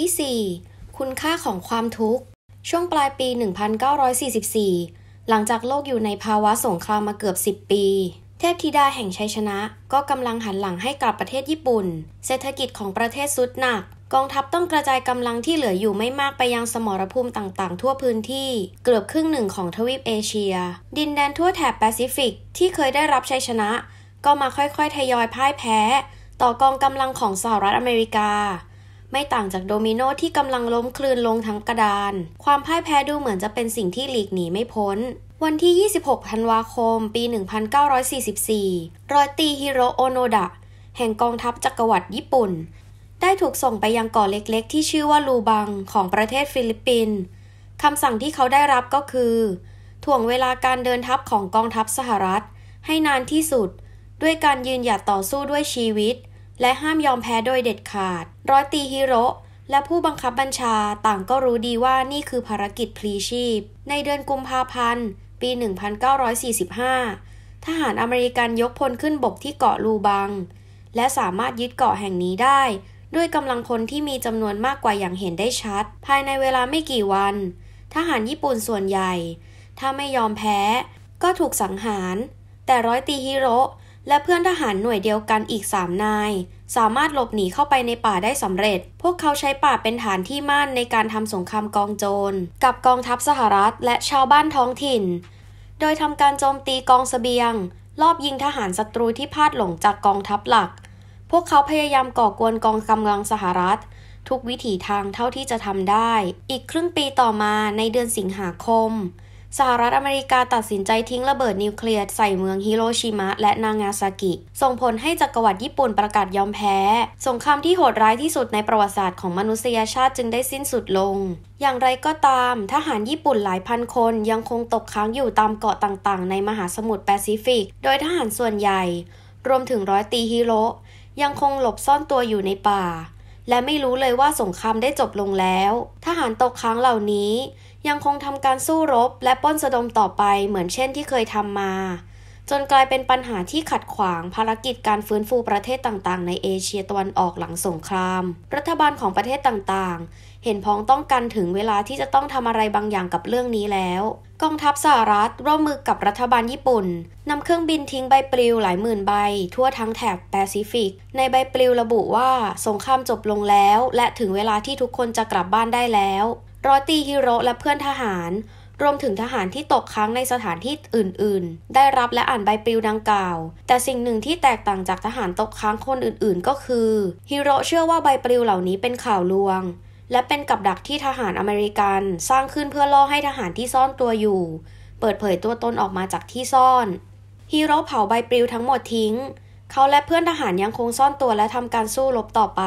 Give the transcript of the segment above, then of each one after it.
ที่4คุณค่าของความทุกข์ ช่วงปลายปี 1944 หลังจากโลกอยู่ในภาวะสงครามมาเกือบ 10 ปี เทพธิดาแห่งชัยชนะ ก็กำลังหันหลังให้กับประเทศญี่ปุ่น เศรษฐกิจของประเทศสุดหนัก กองทัพต้องกระจายกำลังที่เหลืออยู่ไม่มากไปยังสมรภูมิต่างๆ ทั่วพื้นที่เกือบครึ่งหนึ่งของทวีปเอเชีย ดินแดนทั่วแถบแปซิฟิกที่เคยได้รับชัยชนะ ก็มาค่อยๆ ทยอยพ่ายแพ้ ต่อกองกำลังของสหรัฐอเมริกาไม่ต่างจากโดมิโนที่กำลังล้มคลืนลงทั้งกระดาน ความพ่ายแพ้ดูเหมือนจะเป็นสิ่งที่หลีกหนีไม่พ้น วันที่ 26 ธันวาคม ปี 1944รอยตีฮิโรโอโนดะ แห่งกองทัพจักรวรรดิญี่ปุ่น ได้ถูกส่งไปยังเกาะเล็กๆ ที่ชื่อว่าลูบังของประเทศฟิลิปปินส์คำสั่งที่เขาได้รับก็คือ ถ่วงเวลาการเดินทัพของกองทัพสหรัฐ ให้นานที่สุด ด้วยการยืนหยัดต่อสู้ด้วยชีวิตและห้ามยอมแพ้โดยเด็ดขาด ร้อยตีฮิโรและผู้บังคับบัญชาต่างก็รู้ดีว่านี่คือภารกิจพลีชีพ ในเดือนกุมภาพันธ์ ปี 1945 ทหารอเมริกันยกพลขึ้นบกที่เกาะลูบัง และสามารถยึดเกาะแห่งนี้ได้ ด้วยกำลังพลที่มีจำนวนมากกว่าอย่างเห็นได้ชัด ภายในเวลาไม่กี่วัน ทหารญี่ปุ่นส่วนใหญ่ ถ้าไม่ยอมแพ้ ก็ถูกสังหาร แต่ร้อยตีฮิโรและเพื่อนทหารหน่วยเดียวกันอีกสามนาย สามารถหลบหนีเข้าไปในป่าได้สำเร็จ พวกเขาใช้ป่าเป็นฐานที่มั่นในการทำสงครามกองโจร กับกองทัพสหรัฐและชาวบ้านท้องถิ่น โดยทำการโจมตีกองสเสบียงรอบยิงทหารศัตรูที่พลาดหลงจากกองทัพหลัก พวกเขาพยายามก่อกวนกองกำลังสหรัฐทุกวิถีทางเท่าที่จะทำได้ อีกครึ่งปีต่อมาในเดือนสิงหาคมสหรัฐอเมริกาตัดสินใจทิ้งระเบิดนิวเคลียร์ใส่เมืองฮิโรชิมะและนางาซากิ ส่งผลให้จักรวรรดิญี่ปุ่นประกาศยอมแพ้ สงครามที่โหดร้ายที่สุดในประวัติศาสตร์ของมนุษยชาติจึงได้สิ้นสุดลง อย่างไรก็ตาม ทหารญี่ปุ่นหลายพันคนยังคงตกค้างอยู่ตามเกาะต่าง ๆ ในมหาสมุทรแปซิฟิก โดยทหารส่วนใหญ่ รวมถึงร้อยตีฮิโรยังคงหลบซ่อนตัวอยู่ในป่า และไม่รู้เลยว่าสงครามได้จบลงแล้ว ทหารตกค้างเหล่านี้ยังคงทำการสู้รบและป้นสะดมต่อไปเหมือนเช่นที่เคยทำมา จนกลายเป็นปัญหาที่ขัดขวางภารกิจการฟื้นฟูประเทศต่างๆ ในเอเชียตะวันออกหลังสงคราม รัฐบาลของประเทศต่างๆ เห็นพ้องต้องกันถึงเวลาที่จะต้องทำอะไรบางอย่างกับเรื่องนี้แล้ว กองทัพสหรัฐ ร่วมมือกับรัฐบาลญี่ปุ่นนำเครื่องบินทิ้งใบปลิวหลายหมื่นใบ ทั่วทั้งแถบแปซิฟิก ในใบปลิวระบุว่าสงครามจบลงแล้ว และถึงเวลาที่ทุกคนจะกลับบ้านได้แล้วร้อยตีฮิโรและเพื่อนทหาร รวมถึงทหารที่ตกค้างในสถานที่อื่น ๆ ได้รับและอ่านใบปลิวดังกล่าว แต่สิ่งหนึ่งที่แตกต่างจากทหารตกค้างคนอื่น ๆ ก็คือฮิโรเชื่อว่าใบปลิวเหล่านี้เป็นข่าวลวง และเป็นกับดักที่ทหารอเมริกัน สร้างขึ้นเพื่อล่อให้ทหารที่ซ่อนตัวอยู่ เปิดเผยตัวตนออกมาจากที่ซ่อนฮีโร่เผาใบปลิวทั้งหมดทิ้ง เขาและเพื่อนทหารยังคงซ่อนตัวและทำการสู้รบต่อไป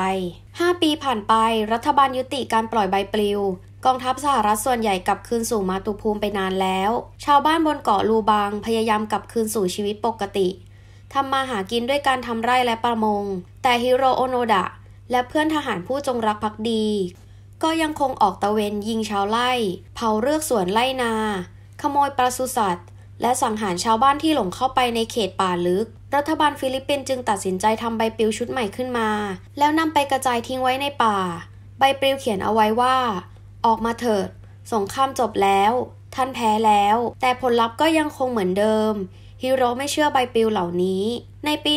5 ปีผ่านไปรัฐบาลยุติการปล่อยใบปลิวกองทัพสหรัฐส่วนใหญ่กลับคืนสู่มาตุภูมิไปนานแล้ว ชาวบ้านบนเกาะลูบางพยายามกลับคืนสู่ชีวิตปกติ ทำมาหากินด้วยการทำไร่และประมง แต่ฮิโรโอโนดะ และเพื่อนทหารผู้จงรักภักดี ก็ยังคงออกตะเวนยิงชาวไร่เผาเรือกสวนไร่นา ขโมยปลาสุสัตว์ และสังหารชาวบ้านที่หลงเข้าไปในเขตป่าลึก รัฐบาลฟิลิปปินส์จึงตัดสินใจทำใบปลิวชุดใหม่ขึ้นมา แล้วนำไปกระจายทิ้งไว้ในป่า ใบปลิวเขียนเอาไว้ว่าออกมาเถิด สงครามจบแล้ว ท่านแพ้แล้ว แต่ผลลัพธ์ก็ยังคงเหมือนเดิมฮิโรไม่เชื่อใบปลิวเหล่านี้ ในปี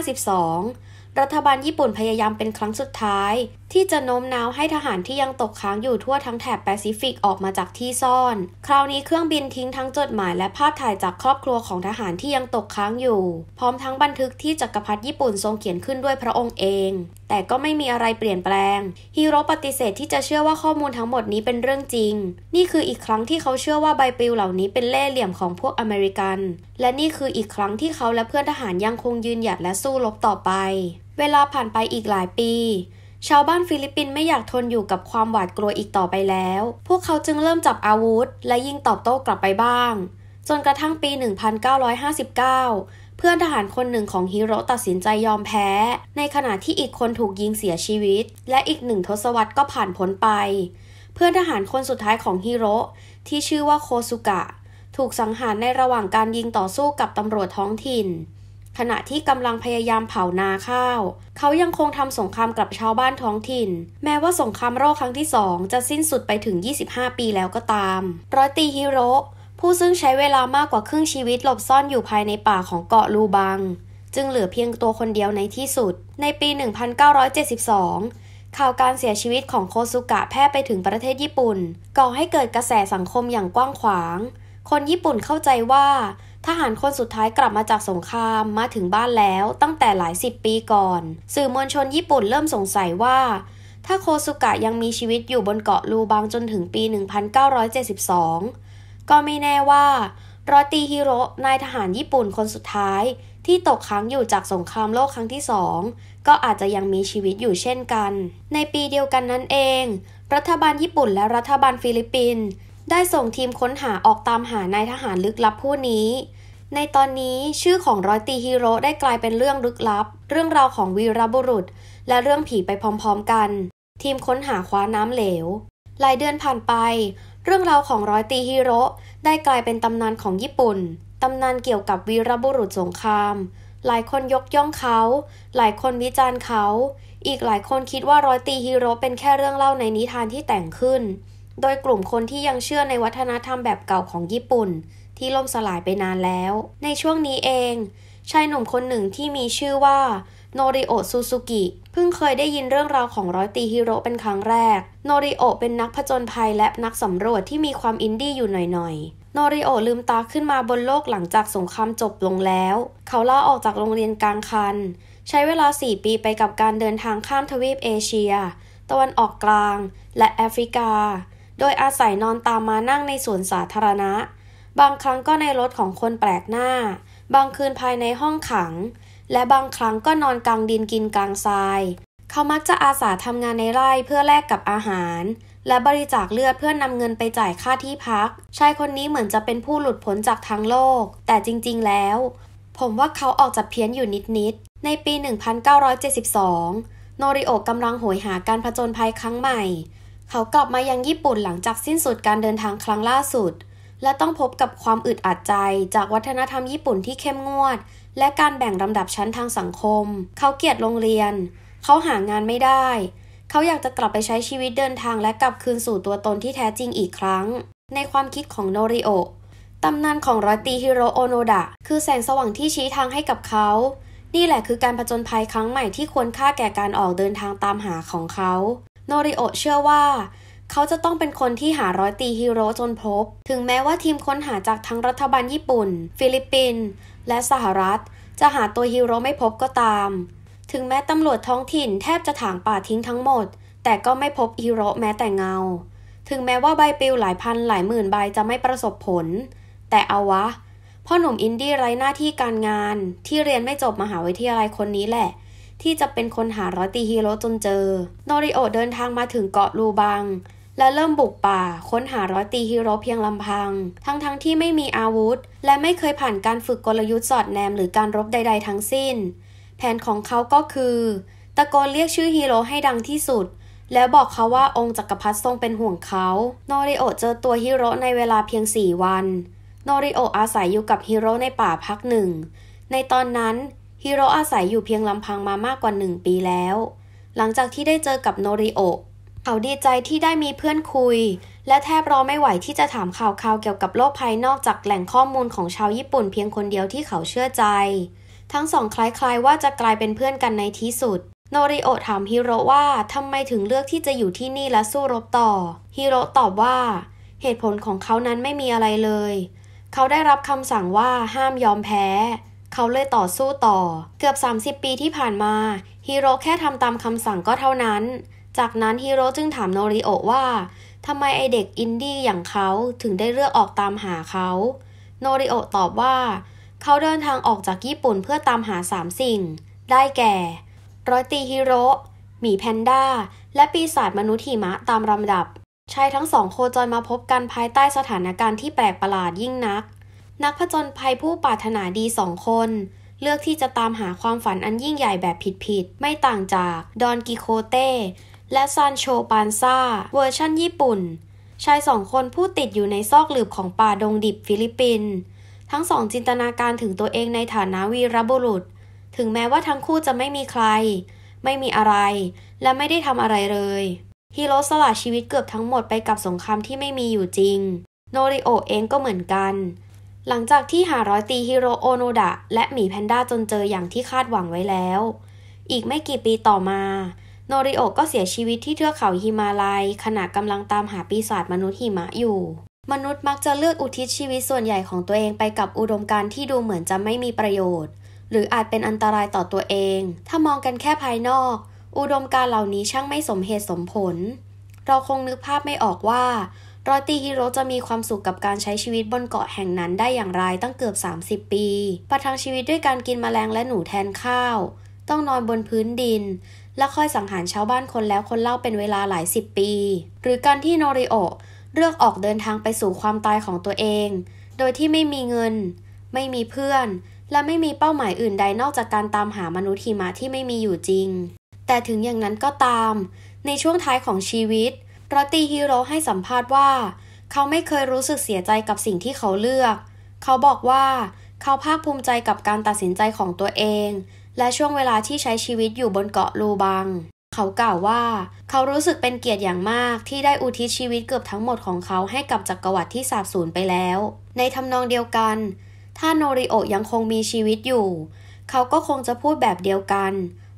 1952 รัฐบาลญี่ปุ่นพยายามเป็นครั้งสุดท้ายที่จะโน้มน้าวให้ทหารที่ยังตกค้างอยู่ทั่วทั้งแถบแปซิฟิกออกมาจากที่ซ่อน คราวนี้เครื่องบินทิ้งทั้งจดหมายและภาพถ่ายจากครอบครัวของทหารที่ยังตกค้างอยู่ พร้อมทั้งบันทึกที่จักรพรรดิญี่ปุ่นทรงเขียนขึ้นด้วยพระองค์เอง แต่ก็ไม่มีอะไรเปลี่ยนแปลง ฮีโร่ปฏิเสธที่จะเชื่อว่าข้อมูลทั้งหมดนี้เป็นเรื่องจริง นี่คืออีกครั้งที่เขาเชื่อว่าใบปลิวเหล่านี้เป็นเล่ห์เหลี่ยมของพวกอเมริกัน และนี่คืออีกครั้งที่เขาและเพื่อนทหารยังคงยืนหยัดและสู้รบต่อไป เวลาผ่านไปอีกหลายปีชาวบ้านฟิลิปปินส์ไม่อยากทนอยู่กับความหวาดกลัวอีกต่อไปแล้ว พวกเขาจึงเริ่มจับอาวุธ และยิงตอบโต้กลับไปบ้าง จนกระทั่งปี 1959 เพื่อนทหารคนหนึ่งของฮิโรตัดสินใจยอมแพ้ ในขณะที่อีกคนถูกยิงเสียชีวิต และอีกหนึ่งทศวรรษก็ผ่านพ้นไป เพื่อนทหารคนสุดท้ายของฮิโร ที่ชื่อว่าโคซุกะ ถูกสังหารในระหว่างการยิงต่อสู้กับตำรวจท้องถิ่นขณะที่กำลังพยายามเผานาข้าว เขายังคงทำสงครามกับชาวบ้านท้องถิ่น แม้ว่าสงครามโอบครั้งที่สองจะสิ้นสุดไปถึง 25 ปีแล้วก็ตาม ร้อยตีฮิโรผู้ซึ่งใช้เวลามากกว่าครึ่งชีวิตหลบซ่อนอยู่ภายในป่าของเกาะลูบัง จึงเหลือเพียงตัวคนเดียวในที่สุด ในปี 1972 ข่าวการเสียชีวิตของโคซุกะแพร่ไปถึงประเทศญี่ปุ่น ก่อให้เกิดกระแสสังคมอย่างกว้างขวาง คนญี่ปุ่นเข้าใจว่าทหารคนสุดท้ายกลับมาจากสงครามมาถึงบ้านแล้วตั้งแต่หลายสิบปีก่อน สื่อมวลชนญี่ปุ่นเริ่มสงสัยว่า ถ้าโคสุกะยังมีชีวิตอยู่บนเกาะลูบังจนถึงปี 1972 ก็ไม่แน่ว่า รอตีฮิโรนายทหารญี่ปุ่นคนสุดท้าย ที่ตกค้างอยู่จากสงครามโลกครั้งที่สองก็อาจจะยังมีชีวิตอยู่เช่นกัน ในปีเดียวกันนั้นเอง รัฐบาลญี่ปุ่นและรัฐบาลฟิลิปปินส์ได้ส่งทีมค้นหาออกตามหานายทหารลึกลับผู้นี้ ในตอนนี้ชื่อของร้อยตีฮีโร่ได้กลายเป็นเรื่องลึกลับ เรื่องราวของวีรบุรุษ และเรื่องผีไปพร้อมๆกัน ทีมค้นหาคว้าน้ำเหลว หลายเดือนผ่านไป เรื่องราวของร้อยตีฮีโร่ได้กลายเป็นตำนานของญี่ปุ่น ตำนานเกี่ยวกับวีรบุรุษสงคราม หลายคนยกย่องเขา หลายคนวิจารณ์เขา อีกหลายคนคิดว่าร้อยตีฮีโร่เป็นแค่เรื่องเล่าในนิทานที่แต่งขึ้นโดยกลุ่มคนที่ยังเชื่อในวัฒนธรรมแบบเก่าของญี่ปุ่น ที่ล่มสลายไปนานแล้ว ในช่วงนี้เอง ชายหนุ่มคนหนึ่งที่มีชื่อว่า โนริโอซูซูกิ เพิ่งเคยได้ยินเรื่องราวของร้อยตีฮิโร่เป็นครั้งแรก โนริโอเป็นนักผจญภัยและนักสำรวจที่มีความอินดี้อยู่หน่อยๆโนริโอลืมตาขึ้นมาบนโลกหลังจากสงครามจบลงแล้ว เขาลาออกจากโรงเรียนกลางคัน ใช้เวลา 4 ปีไปกับการเดินทางข้ามทวีปเอเชีย ตะวันออกกลาง และแอฟริกาโดยอาศัยนอนตามมานั่งในสวนสาธารณะ บางครั้งก็ในรถของคนแปลกหน้า บางคืนภายในห้องขัง และบางครั้งก็นอนกลางดินกินกลางทราย เขามักจะอาสาทำงานในไร่เพื่อแลกกับอาหาร และบริจาคเลือดเพื่อนำเงินไปจ่ายค่าที่พักชายคนนี้เหมือนจะเป็นผู้หลุดพ้นจากทั้งโลก แต่จริงๆแล้ว ผมว่าเขาออกจากเพี้ยนอยู่นิดๆในปี 1972โนริโอกำลังโหยหาการผจญภัยครั้งใหม่เขากลับมายังญี่ปุ่นหลังจากสิ้นสุดการเดินทางครั้งล่าสุด และต้องพบกับความอึดอัดใจจากวัฒนธรรมญี่ปุ่นที่เข้มงวด และการแบ่งลำดับชั้นทางสังคม เขาเกลียดโรงเรียน เขาหางานไม่ได้ เขาอยากจะกลับไปใช้ชีวิตเดินทางและกลับคืนสู่ตัวตนที่แท้จริงอีกครั้ง ในความคิดของโนริโอตำนานของร้อยตีฮิโรโอโนดะคือแสงสว่างที่ชี้ทางให้กับเขา นี่แหละคือการผจญภัยครั้งใหม่ที่ควรค่าแก่การออกเดินทางตามหาของเขาโนริโอเชื่อว่า เขาจะต้องเป็นคนที่หาร้อยตีฮีโร่จนพบ ถึงแม้ว่าทีมค้นหาจากทั้งรัฐบาลญี่ปุ่น ฟิลิปปินส์และสหรัฐ จะหาตัวฮีโร่ไม่พบก็ตาม ถึงแม้ตำรวจท้องถิ่นแทบจะถางป่าทิ้งทั้งหมด แต่ก็ไม่พบฮีโร่แม้แต่เงา ถึงแม้ว่าใบปลิวหลายพัน หลายหมื่นใบจะไม่ประสบผล แต่เอาวะพ่อหนุ่มอินดี้ไร้หน้าที่การงาน ที่เรียนไม่จบมหาวิทยาลัยคนนี้แหละที่จะเป็นคนหาร้อยตีฮีโร่จนเจอ โนริโอเดินทางมาถึงเกาะลูบัง และเริ่มบุกป่าค้นหาร้อยตีฮีโร่เพียงลำพัง ทั้งๆทที่ไม่มีอาวุธ และไม่เคยผ่านการฝึกกลยุทธ์สอดแนมหรือการรบใดๆทั้งสิ้น แผนของเขาก็คือ ตะโกนเรียกชื่อฮีโร่ให้ดังที่สุด แล้วบอกเขาว่าองค์จักรพรรดิทรงเป็นห่วงเขาโนริโอเจอตัวฮีโร่ในเวลาเพียง4วันโนริโออาศัยอยู่กับฮีโร่ในป่าพักหนึ่ง ในตอนนั้นฮิโรอาศัยอยู่เพียงลำพังมามากกว่าหนึ่งปีแล้ว หลังจากที่ได้เจอกับโนริโอเขาดีใจที่ได้มีเพื่อนคุย และแทบรอไม่ไหวที่จะถามข่าวคราวเกี่ยวกับโลกภายนอกจากแหล่งข้อมูลของชาวญี่ปุ่นเพียงคนเดียวที่เขาเชื่อใจ ทั้งสองคล้ายๆว่าจะกลายเป็นเพื่อนกันในที่สุด โนริโอถามฮิโรว่าทำไมถึงเลือกที่จะอยู่ที่นี่และสู้รบต่อ ฮิโรตอบว่า เหตุผลของเขานั้นไม่มีอะไรเลย เขาได้รับคำสั่งว่าห้ามยอมแพ้เขาเลยต่อสู้ต่อ เกือบ 30 ปีที่ผ่านมาฮิโร่แค่ทำตามคำสั่งก็เท่านั้น จากนั้นฮิโร่จึงถามโนริโอว่าทำไมไอเด็กอินดี้อย่างเขาถึงได้เลือกออกตามหาเขาโนริโอตอบว่า เขาเดินทางออกจากญี่ปุ่นเพื่อตามหาสามสิ่ง ได้แก่ร้อยตีฮิโร่หมีแพนด้า และปีศาจมนุษย์หิมะตามลำดับชายทั้งสองโคจรมาพบกันภายใต้สถานการณ์ที่แปลกประหลาดยิ่งนักนักผจญภัยผู้ปรารถนาดีสองคน เลือกที่จะตามหาความฝันอันยิ่งใหญ่แบบผิดๆไม่ต่างจากดอนกิโคเต้และซานโชปานซาเวอร์ชั่นญี่ปุ่น ชายสองคนผู้ติดอยู่ในซอกหลืบของป่าดงดิบฟิลิปปินส์ทั้งสองจินตนาการถึงตัวเองในฐานะวีรบุรุษ ถึงแม้ว่าทั้งคู่จะไม่มีใคร ไม่มีอะไร และไม่ได้ทำอะไรเลยฮิโรสละชีวิตเกือบทั้งหมดไปกับสงครามที่ไม่มีอยู่จริง โนริโอเองก็เหมือนกันหลังจากที่หาร้อยตีฮิโรโอโนดะ และหมีแพนด้าจนเจออย่างที่คาดหวังไว้แล้ว อีกไม่กี่ปีต่อมา โนริโอก็เสียชีวิตที่เทือกเขาฮิมาลัยขณะกำลังตามหาปีศาจมนุษย์หิมะอยู่ มนุษย์มักจะเลือกอุทิศชีวิตส่วนใหญ่ของตัวเองไปกับอุดมการณ์ที่ดูเหมือนจะไม่มีประโยชน์ หรืออาจเป็นอันตรายต่อตัวเอง ถ้ามองกันแค่ภายนอก อุดมการเหล่านี้ช่างไม่สมเหตุสมผล เราคงนึกภาพไม่ออกว่ารอยตีฮิโรจะมีความสุขกับการใช้ชีวิตบนเกาะแห่งนั้นได้อย่างไรตั้งเกือบ 30 ปี ประทังชีวิตด้วยการกินมแมลงและหนูแทนข้าว ต้องนอนบนพื้นดิน และคอยสังหารชาวบ้านคนแล้วคนเล่าเป็นเวลาหลายสิบปี หรือการที่โนริโอเลือกออกเดินทางไปสู่ความตายของตัวเอง โดยที่ไม่มีเงิน ไม่มีเพื่อน และไม่มีเป้าหมายอื่นใดนอกจากการตามหามนุษย์หิมะที่ไม่มีอยู่จริง แต่ถึงอย่างนั้นก็ตาม ในช่วงท้ายของชีวิตรตตีฮิโร่ให้สัมภาษณ์ว่า เขาไม่เคยรู้สึกเสียใจกับสิ่งที่เขาเลือก เขาบอกว่าเขาภาคภูมิใจกับการตัดสินใจของตัวเอง และช่วงเวลาที่ใช้ชีวิตอยู่บนเกาะลูบัง เขากล่าวว่าเขารู้สึกเป็นเกียรติอย่างมากที่ได้อุทิศชีวิตเกือบทั้งหมดของเขาให้กับจักรวรรดิที่สาบสูญไปแล้ว ในทำนองเดียวกัน ถ้าโนริโอยังคงมีชีวิตอยู่ เขาก็คงจะพูดแบบเดียวกัน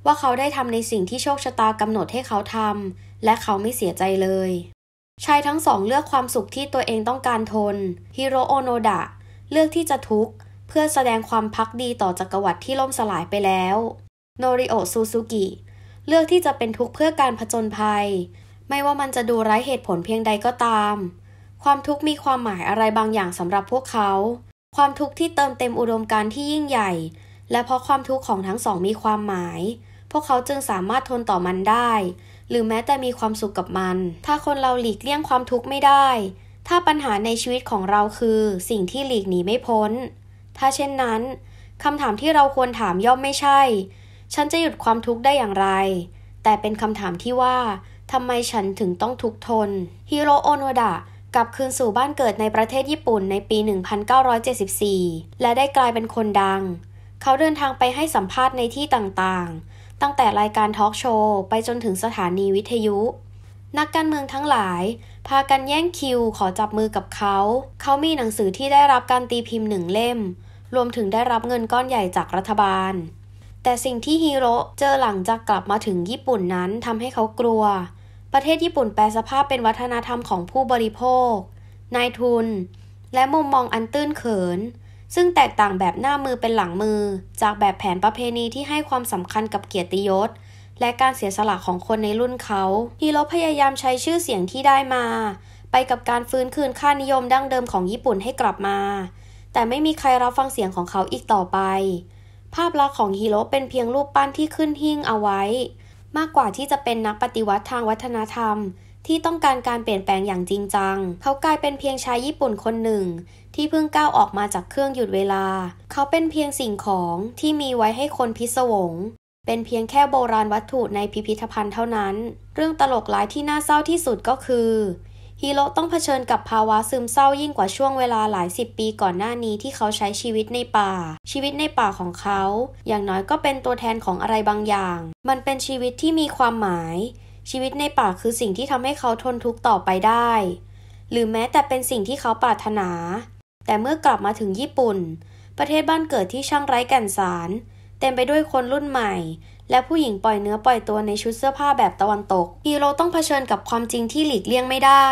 ว่าเขาได้ทำในสิ่งที่โชคชะตากำหนดให้เขาทำและเขาไม่เสียใจเลย ชายทั้งสองเลือกความสุขที่ตัวเองต้องการทน ฮิโรโอโนดะเลือกที่จะทุกข์ เพื่อแสดงความพักดีต่อจักรวรรดิที่ล่มสลายไปแล้ว โนริโอซูซูกิเลือกที่จะเป็นทุกข์เพื่อการผจญภัย ไม่ว่ามันจะดูไร้เหตุผลเพียงใดก็ตาม ความทุกข์มีความหมายอะไรบางอย่างสำหรับพวกเขา ความทุกข์ที่เติมเต็มอุดมการณ์ที่ยิ่งใหญ่ และเพราะความทุกข์ของทั้งสองมีความหมาย พวกเขาจึงสามารถทนต่อมันได้หรือแม้แต่มีความสุขกับมัน ถ้าคนเราหลีกเลี่ยงความทุกข์ไม่ได้ ถ้าปัญหาในชีวิตของเราคือสิ่งที่หลีกหนีไม่พ้น ถ้าเช่นนั้น คำถามที่เราควรถามย่อมไม่ใช่ ฉันจะหยุดความทุกข์ได้อย่างไร แต่เป็นคำถามที่ว่า ทำไมฉันถึงต้องทุกทนฮิโรโอนนดะกลับคืนสู่บ้านเกิดในประเทศญี่ปุ่นในปี 1974 และได้กลายเป็นคนดัง เขาเดินทางไปให้สัมภาษณ์ในที่ต่าง ๆตั้งแต่รายการทอล์กโชว์ ไปจนถึงสถานีวิทยุ นักการเมืองทั้งหลายพากันแย่งคิวขอจับมือกับเขา เขามีหนังสือที่ได้รับการตีพิมพ์หนึ่งเล่ม รวมถึงได้รับเงินก้อนใหญ่จากรัฐบาล แต่สิ่งที่ฮีโร่เจอหลังจากกลับมาถึงญี่ปุ่นนั้นทำให้เขากลัว ประเทศญี่ปุ่นแปลสภาพเป็นวัฒนธรรมของผู้บริโภคนายทุน และมุมมองอันตื้นเขินซึ่งแตกต่างแบบหน้ามือเป็นหลังมือจากแบบแผนประเพณีที่ให้ความสำคัญกับเกียรติยศ และการเสียสละของคนในรุ่นเขาฮีโร่พยายามใช้ชื่อเสียงที่ได้มา ไปกับการฟื้นคืนค่านิยมดั้งเดิมของญี่ปุ่นให้กลับมา แต่ไม่มีใครรับฟังเสียงของเขาอีกต่อไป ภาพลักษณ์ของฮีโร่เป็นเพียงรูปปั้นที่ขึ้นหิ้งเอาไว้ มากกว่าที่จะเป็นนักปฏิวัติทางวัฒนธรรม ที่ต้องการการเปลี่ยนแปลงอย่างจริงจังเขากลายเป็นเพียงชายญี่ปุ่นคนหนึ่งที่เพิ่งก้าวออกมาจากเครื่องหยุดเวลา เขาเป็นเพียงสิ่งของที่มีไว้ให้คนพิศวงเป็นเพียงแค่โบราณวัตถุในพิพิธภัณฑ์เท่านั้น เรื่องตลกร้ายที่น่าเศร้าที่สุดก็คือ ฮีโร่ต้องเผชิญกับภาวะซึมเศร้ายิ่งกว่าช่วงเวลาหลายสิบปีก่อนหน้านี้ที่เขาใช้ชีวิตในป่า ชีวิตในป่าของเขา อย่างน้อยก็เป็นตัวแทนของอะไรบางอย่าง มันเป็นชีวิตที่มีความหมาย ชีวิตในป่าคือสิ่งที่ทำให้เขาทนทุกข์ต่อไปได้ หรือแม้แต่เป็นสิ่งที่เขาปรารถนาแต่เมื่อกลับมาถึงญี่ปุ่น ประเทศบ้านเกิดที่ช่างไร้แก่นสาร เต็มไปด้วยคนรุ่นใหม่ และผู้หญิงปล่อยเนื้อปล่อยตัวในชุดเสื้อผ้าแบบตะวันตกฮีโร่ต้องเผชิญกับความจริงที่หลีกเลี่ยงไม่ได้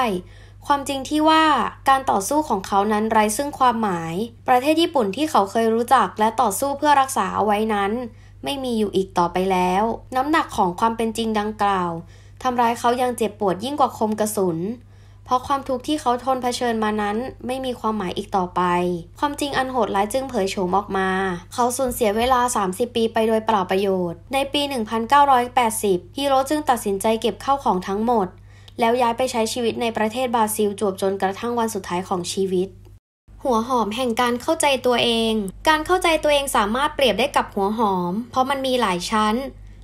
ความจริงที่ว่าการต่อสู้ของเขานั้นไร้ซึ่งความหมาย ประเทศญี่ปุ่นที่เขาเคยรู้จักและต่อสู้เพื่อรักษาเอาไว้นั้น ไม่มีอยู่อีกต่อไปแล้ว น้ำหนักของความเป็นจริงดังกล่าวทำร้ายเขายังเจ็บปวดยิ่งกว่าคมกระสุนเพราะความทุกข์ที่เขาทนเผชิญมานั้น ไม่มีความหมายอีกต่อไป ความจริงอันโหดร้ายจึงเผยโฉมออกมา เขาสูญเสียเวลา 30 ปีไปโดยเปล่าประโยชน์ ในปี 1980ฮิโร่จึงตัดสินใจเก็บเข้าของทั้งหมด แล้วย้ายไปใช้ชีวิตในประเทศบราซิล จวบจนกระทั่งวันสุดท้ายของชีวิต หัวหอมแห่งการเข้าใจตัวเอง การเข้าใจตัวเองสามารถเปรียบได้กับหัวหอม เพราะมันมีหลายชั้น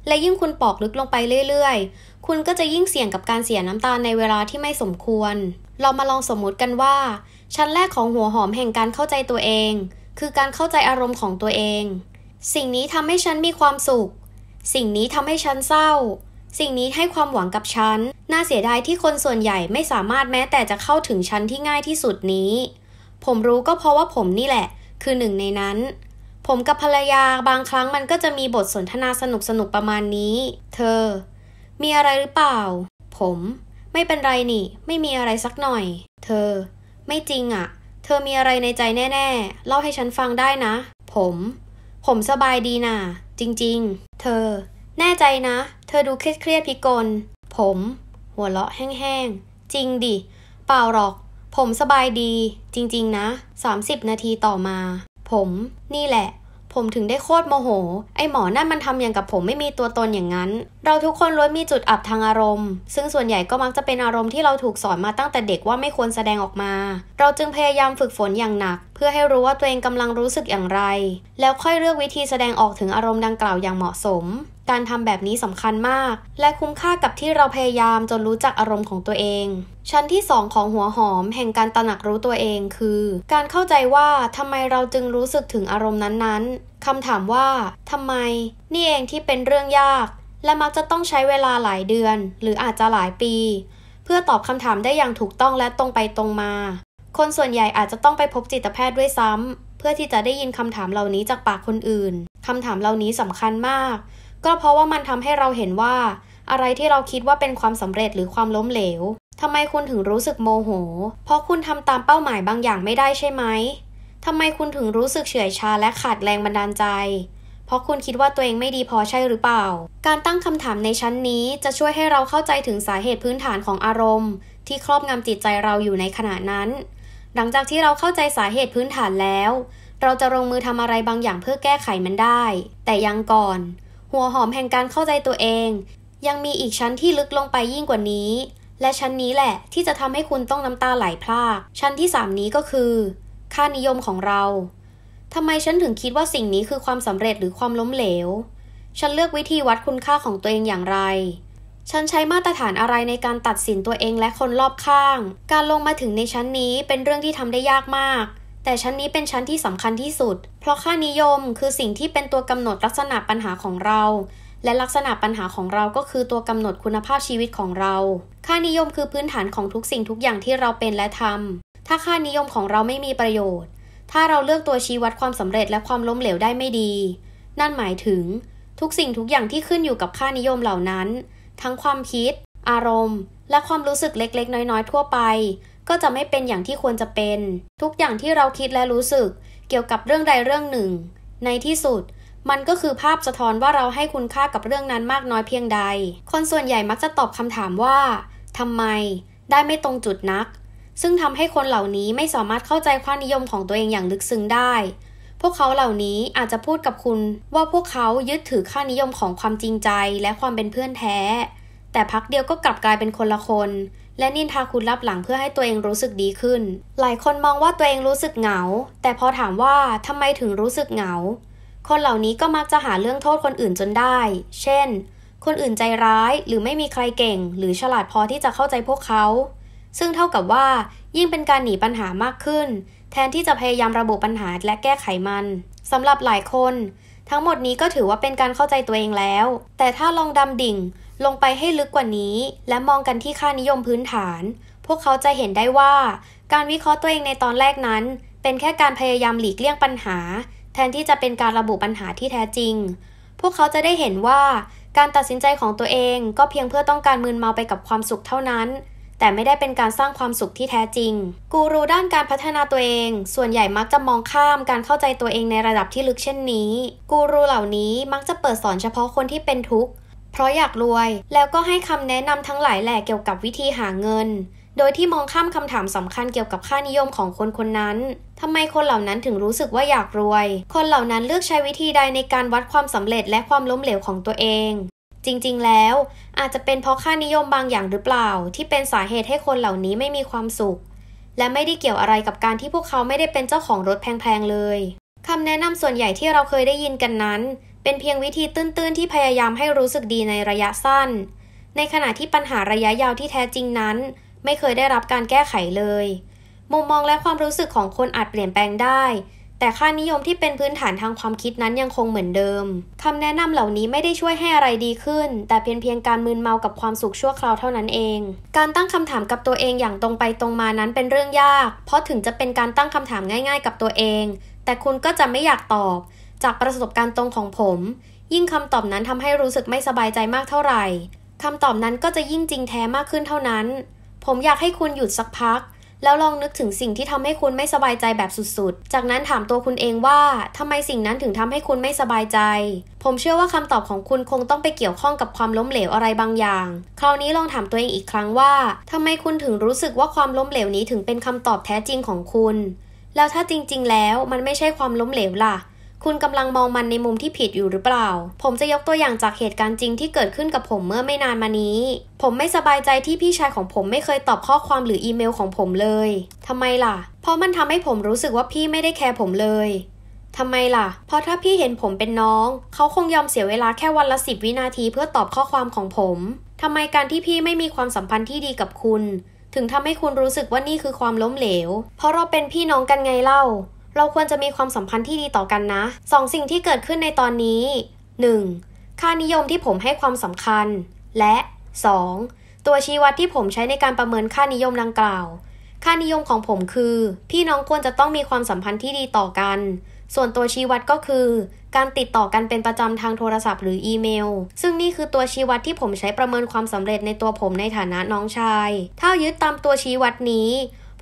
และยิ่งคุณปอกลึกลงไปเรื่อยคุณก็จะยิ่งเสี่ยงกับการเสียน้ำตาลในเวลาที่ไม่สมควร เรามาลองสมมุติกันว่า ชั้นแรกของหัวหอมแห่งการเข้าใจตัวเอง คือการเข้าใจอารมณ์ของตัวเอง สิ่งนี้ทำให้ฉันมีความสุข สิ่งนี้ทำให้ฉันเศร้า สิ่งนี้ให้ความหวังกับฉัน น่าเสียดายที่คนส่วนใหญ่ไม่สามารถแม้แต่จะเข้าถึงชั้นที่ง่ายที่สุดนี้ ผมรู้ก็เพราะว่าผมนี่แหละ คือหนึ่ง ในนั้น ผมกับภรรยาบางครั้งมันก็จะมีบทสนทนาสนุกสนุกประมาณนี้ เธอมีอะไรหรือเปล่า ผม ไม่เป็นไรนี่ ไม่มีอะไรสักหน่อย เธอ ไม่จริงอะ่ะ เธอมีอะไรในใจแน่ๆ เล่าให้ฉันฟังได้นะ ผม ผมสบายดีนะ่ะจริงๆ เธอ แน่ใจนะ เธอดูเครียดๆพิกลผม หัวเราะแห้งๆ จริงดิเปล่าหรอก ผมสบายดี จริง ๆนะ30 นาทีต่อมา ผมนี่แหละผมถึงได้โคตรโมโห ไอหมอนั่นมันทำอย่างกับผมไม่มีตัวตนอย่างนั้น เราทุกคนล้วนมีจุดอับทางอารมณ์ ซึ่งส่วนใหญ่ก็มักจะเป็นอารมณ์ที่เราถูกสอนมาตั้งแต่เด็กว่าไม่ควรแสดงออกมา เราจึงพยายามฝึกฝนอย่างหนัก เพื่อให้รู้ว่าตัวเองกำลังรู้สึกอย่างไร แล้วค่อยเลือกวิธีแสดงออกถึงอารมณ์ดังกล่าวอย่างเหมาะสมการทำแบบนี้สำคัญมากและคุ้มค่ากับที่เราพยายามจนรู้จักอารมณ์ของตัวเอง ชั้นที่ 2 ของหัวหอมแห่งการตระหนักรู้ตัวเองคือ การเข้าใจว่าทำไมเราจึงรู้สึกถึงอารมณ์นั้นๆคำถามว่าทำไมนี่เองที่เป็นเรื่องยาก และมักจะต้องใช้เวลาหลายเดือนหรืออาจจะหลายปี เพื่อตอบคำถามได้อย่างถูกต้องและตรงไปตรงมา คนส่วนใหญ่อาจจะต้องไปพบจิตแพทย์ด้วยซ้ำเพื่อที่จะได้ยินคำถามเหล่านี้จากปากคนอื่นคำถามเหล่านี้สำคัญมากก็เพราะว่ามันทำให้เราเห็นว่า อะไรที่เราคิดว่าเป็นความสำเร็จหรือความล้มเหลว ทำไมคุณถึงรู้สึกโมโห เพราะคุณทำตามเป้าหมายบางอย่างไม่ได้ใช่ไหม ทำไมคุณถึงรู้สึกเฉื่อยชาและขาดแรงบันดาลใจ เพราะคุณคิดว่าตัวเองไม่ดีพอใช่หรือเปล่า การตั้งคำถามในชั้นนี้จะช่วยให้เราเข้าใจถึงสาเหตุพื้นฐานของอารมณ์ ที่ครอบงำจิตใจเราอยู่ในขณะนั้น หลังจากที่เราเข้าใจสาเหตุพื้นฐานแล้ว เราจะลงมือทำอะไรบางอย่างเพื่อแก้ไขมันได้ แต่ยังก่อนหัวหอมแห่งการเข้าใจตัวเอง ยังมีอีกชั้นที่ลึกลงไปยิ่งกว่านี้ และชั้นนี้แหละที่จะทำให้คุณต้องน้ำตาไหลพลาก ชั้นที่ 3 นี้ก็คือค่านิยมของเราทำไมฉันถึงคิดว่าสิ่งนี้คือความสำเร็จหรือความล้มเหลว ฉันเลือกวิธีวัดคุณค่าของตัวเองอย่างไร ฉันใช้มาตรฐานอะไรในการตัดสินตัวเองและคนรอบข้าง การลงมาถึงในชั้นนี้เป็นเรื่องที่ทำได้ยากมากแต่ชั้นนี้เป็นชั้นที่สำคัญที่สุด เพราะค่านิยมคือสิ่งที่เป็นตัวกำหนดลักษณะปัญหาของเรา และลักษณะปัญหาของเราก็คือตัวกำหนดคุณภาพชีวิตของเรา ค่านิยมคือพื้นฐานของทุกสิ่งทุกอย่างที่เราเป็นและทำ ถ้าค่านิยมของเราไม่มีประโยชน์ ถ้าเราเลือกตัวชี้วัดความสำเร็จและความล้มเหลวได้ไม่ดี นั่นหมายถึง ทุกสิ่งทุกอย่างที่ขึ้นอยู่กับค่านิยมเหล่านั้น ทั้งความคิด อารมณ์ และความรู้สึกเล็กๆ น้อยๆทั่วไปก็จะไม่เป็นอย่างที่ควรจะเป็น ทุกอย่างที่เราคิดและรู้สึก เกี่ยวกับเรื่องใดเรื่องหนึ่ง ในที่สุด มันก็คือภาพสะท้อนว่าเราให้คุณค่ากับเรื่องนั้นมากน้อยเพียงใด คนส่วนใหญ่มักจะตอบคำถามว่าทำไม ได้ไม่ตรงจุดนัก ซึ่งทำให้คนเหล่านี้ไม่สามารถเข้าใจความนิยมของตัวเองอย่างลึกซึ้งได้ พวกเขาเหล่านี้อาจจะพูดกับคุณว่าพวกเขายึดถือค่านิยมของความจริงใจและความเป็นเพื่อนแท้ แต่พักเดียวก็กลับกลายเป็นคนละคนและนินทาคุณลับหลังเพื่อให้ตัวเองรู้สึกดีขึ้น หลายคนมองว่าตัวเองรู้สึกเหงา แต่พอถามว่าทำไมถึงรู้สึกเหงา คนเหล่านี้ก็มักจะหาเรื่องโทษคนอื่นจนได้ เช่น คนอื่นใจร้ายหรือไม่มีใครเก่ง หรือฉลาดพอที่จะเข้าใจพวกเขา ซึ่งเท่ากับว่า ยิ่งเป็นการหนีปัญหามากขึ้น แทนที่จะพยายามระบุปัญหาและแก้ไขมันสำหรับหลายคนทั้งหมดนี้ก็ถือว่าเป็นการเข้าใจตัวเองแล้ว แต่ถ้าลองดำดิ่ง ลงไปให้ลึกกว่านี้ และมองกันที่ค่านิยมพื้นฐาน พวกเขาจะเห็นได้ว่า การวิเคราะห์ตัวเองในตอนแรกนั้น เป็นแค่การพยายามหลีกเลี่ยงปัญหา แทนที่จะเป็นการระบุปัญหาที่แท้จริง พวกเขาจะได้เห็นว่า การตัดสินใจของตัวเองก็เพียงเพื่อต้องการมืนเมาไปกับความสุขเท่านั้นแต่ไม่ได้เป็นการสร้างความสุขที่แท้จริง กูรูด้านการพัฒนาตัวเอง ส่วนใหญ่มักจะมองข้ามการเข้าใจตัวเองในระดับที่ลึกเช่นนี้ กูรูเหล่านี้มักจะเปิดสอนเฉพาะคนที่เป็นทุกข์เพราะอยากรวยแล้วก็ให้คำแนะนำทั้งหลายแหล่เกี่ยวกับวิธีหาเงิน โดยที่มองข้ามคำถามสำคัญเกี่ยวกับค่านิยมของคนคนนั้นทำไมคนเหล่านั้นถึงรู้สึกว่าอยากรวย คนเหล่านั้นเลือกใช้วิธีใดในการวัดความสำเร็จ และความล้มเหลวของตัวเองจริงๆ แล้วอาจจะเป็นเพราะค่านิยมบางอย่างหรือเปล่า ที่เป็นสาเหตุให้คนเหล่านี้ไม่มีความสุข และไม่ได้เกี่ยวอะไรกับการที่พวกเขาไม่ได้เป็นเจ้าของรถแพงๆ เลยคำแนะนำส่วนใหญ่ที่เราเคยได้ยินกันนั้น เป็นเพียงวิธีตื้นๆ ที่พยายามให้รู้สึกดีในระยะสั้น ในขณะที่ปัญหาระยะยาวที่แท้จริงนั้น ไม่เคยได้รับการแก้ไขเลยมุมมองและความรู้สึกของคนอาจเปลี่ยนแปลงได้แต่ค่านิยมที่เป็นพื้นฐานทางความคิดนั้นยังคงเหมือนเดิม คำแนะนำเหล่านี้ไม่ได้ช่วยให้อะไรดีขึ้น แต่เพียงเพียงการมึนเมา กับความสุขชั่วคราวเท่านั้นเอง การตั้งคำถามกับตัวเองอย่างตรงไปตรงมานั้นเป็นเรื่องยาก เพราะถึงจะเป็นการตั้งคำถามง่าย ๆ กับตัวเอง แต่คุณก็จะไม่อยากตอบ จากประสบการณ์ตรงของผม ยิ่งคำตอบนั้นทำให้รู้สึกไม่สบายใจมากเท่าไหร่คำตอบนั้นก็จะยิ่งจริงแท้มากขึ้นเท่านั้น ผมอยากให้คุณหยุดสักพักแล้วลองนึกถึงสิ่งที่ทำให้คุณไม่สบายใจแบบสุดๆ จากนั้นถามตัวคุณเองว่า ทำไมสิ่งนั้นถึงทำให้คุณไม่สบายใจ ผมเชื่อว่าคำตอบของคุณคงต้องไปเกี่ยวข้องกับความล้มเหลวอะไรบางอย่าง คราวนี้ลองถามตัวเองอีกครั้งว่า ทำไมคุณถึงรู้สึกว่าความล้มเหลวนี้ถึงเป็นคำตอบแท้จริงของคุณ แล้วถ้าจริงๆ แล้วมันไม่ใช่ความล้มเหลวล่ะคุณกำลังมองมันในมุมที่ผิดอยู่หรือเปล่า ผมจะยกตัวอย่างจากเหตุการณ์จริงที่เกิดขึ้นกับผมเมื่อไม่นานมานี้ ผมไม่สบายใจที่พี่ชายของผมไม่เคยตอบข้อความหรืออีเมลของผมเลย ทำไมล่ะ เพราะมันทำให้ผมรู้สึกว่าพี่ไม่ได้แคร์ผมเลย ทำไมล่ะ เพราะถ้าพี่เห็นผมเป็นน้อง เขาคงยอมเสียเวลาแค่วันละสิบวินาทีเพื่อตอบข้อความของผมทำไมการที่พี่ไม่มีความสัมพันธ์ที่ดีกับคุณ ถึงทำให้คุณรู้สึกว่านี่คือความล้มเหลว เพราะเราเป็นพี่น้องกันไงเล่าเราควรจะมีความสัมพันธ์ที่ดีต่อกันนะสองสิ่งที่เกิดขึ้นในตอนนี้ 1. ค่านิยมที่ผมให้ความสำคัญ และ 2. ตัวชี้วัดที่ผมใช้ในการประเมินค่านิยมดังกล่าว ค่านิยมของผมคือ พี่น้องควรจะต้องมีความสัมพันธ์ที่ดีต่อกัน ส่วนตัวชี้วัดก็คือการติดต่อกันเป็นประจำทางโทรศัพท์หรืออีเมล ซึ่งนี่คือตัวชี้วัดที่ผมใช้ประเมินความสำเร็จในตัวผมในฐานะน้องชาย ถ้ายึดตามตัวชี้วัดนี้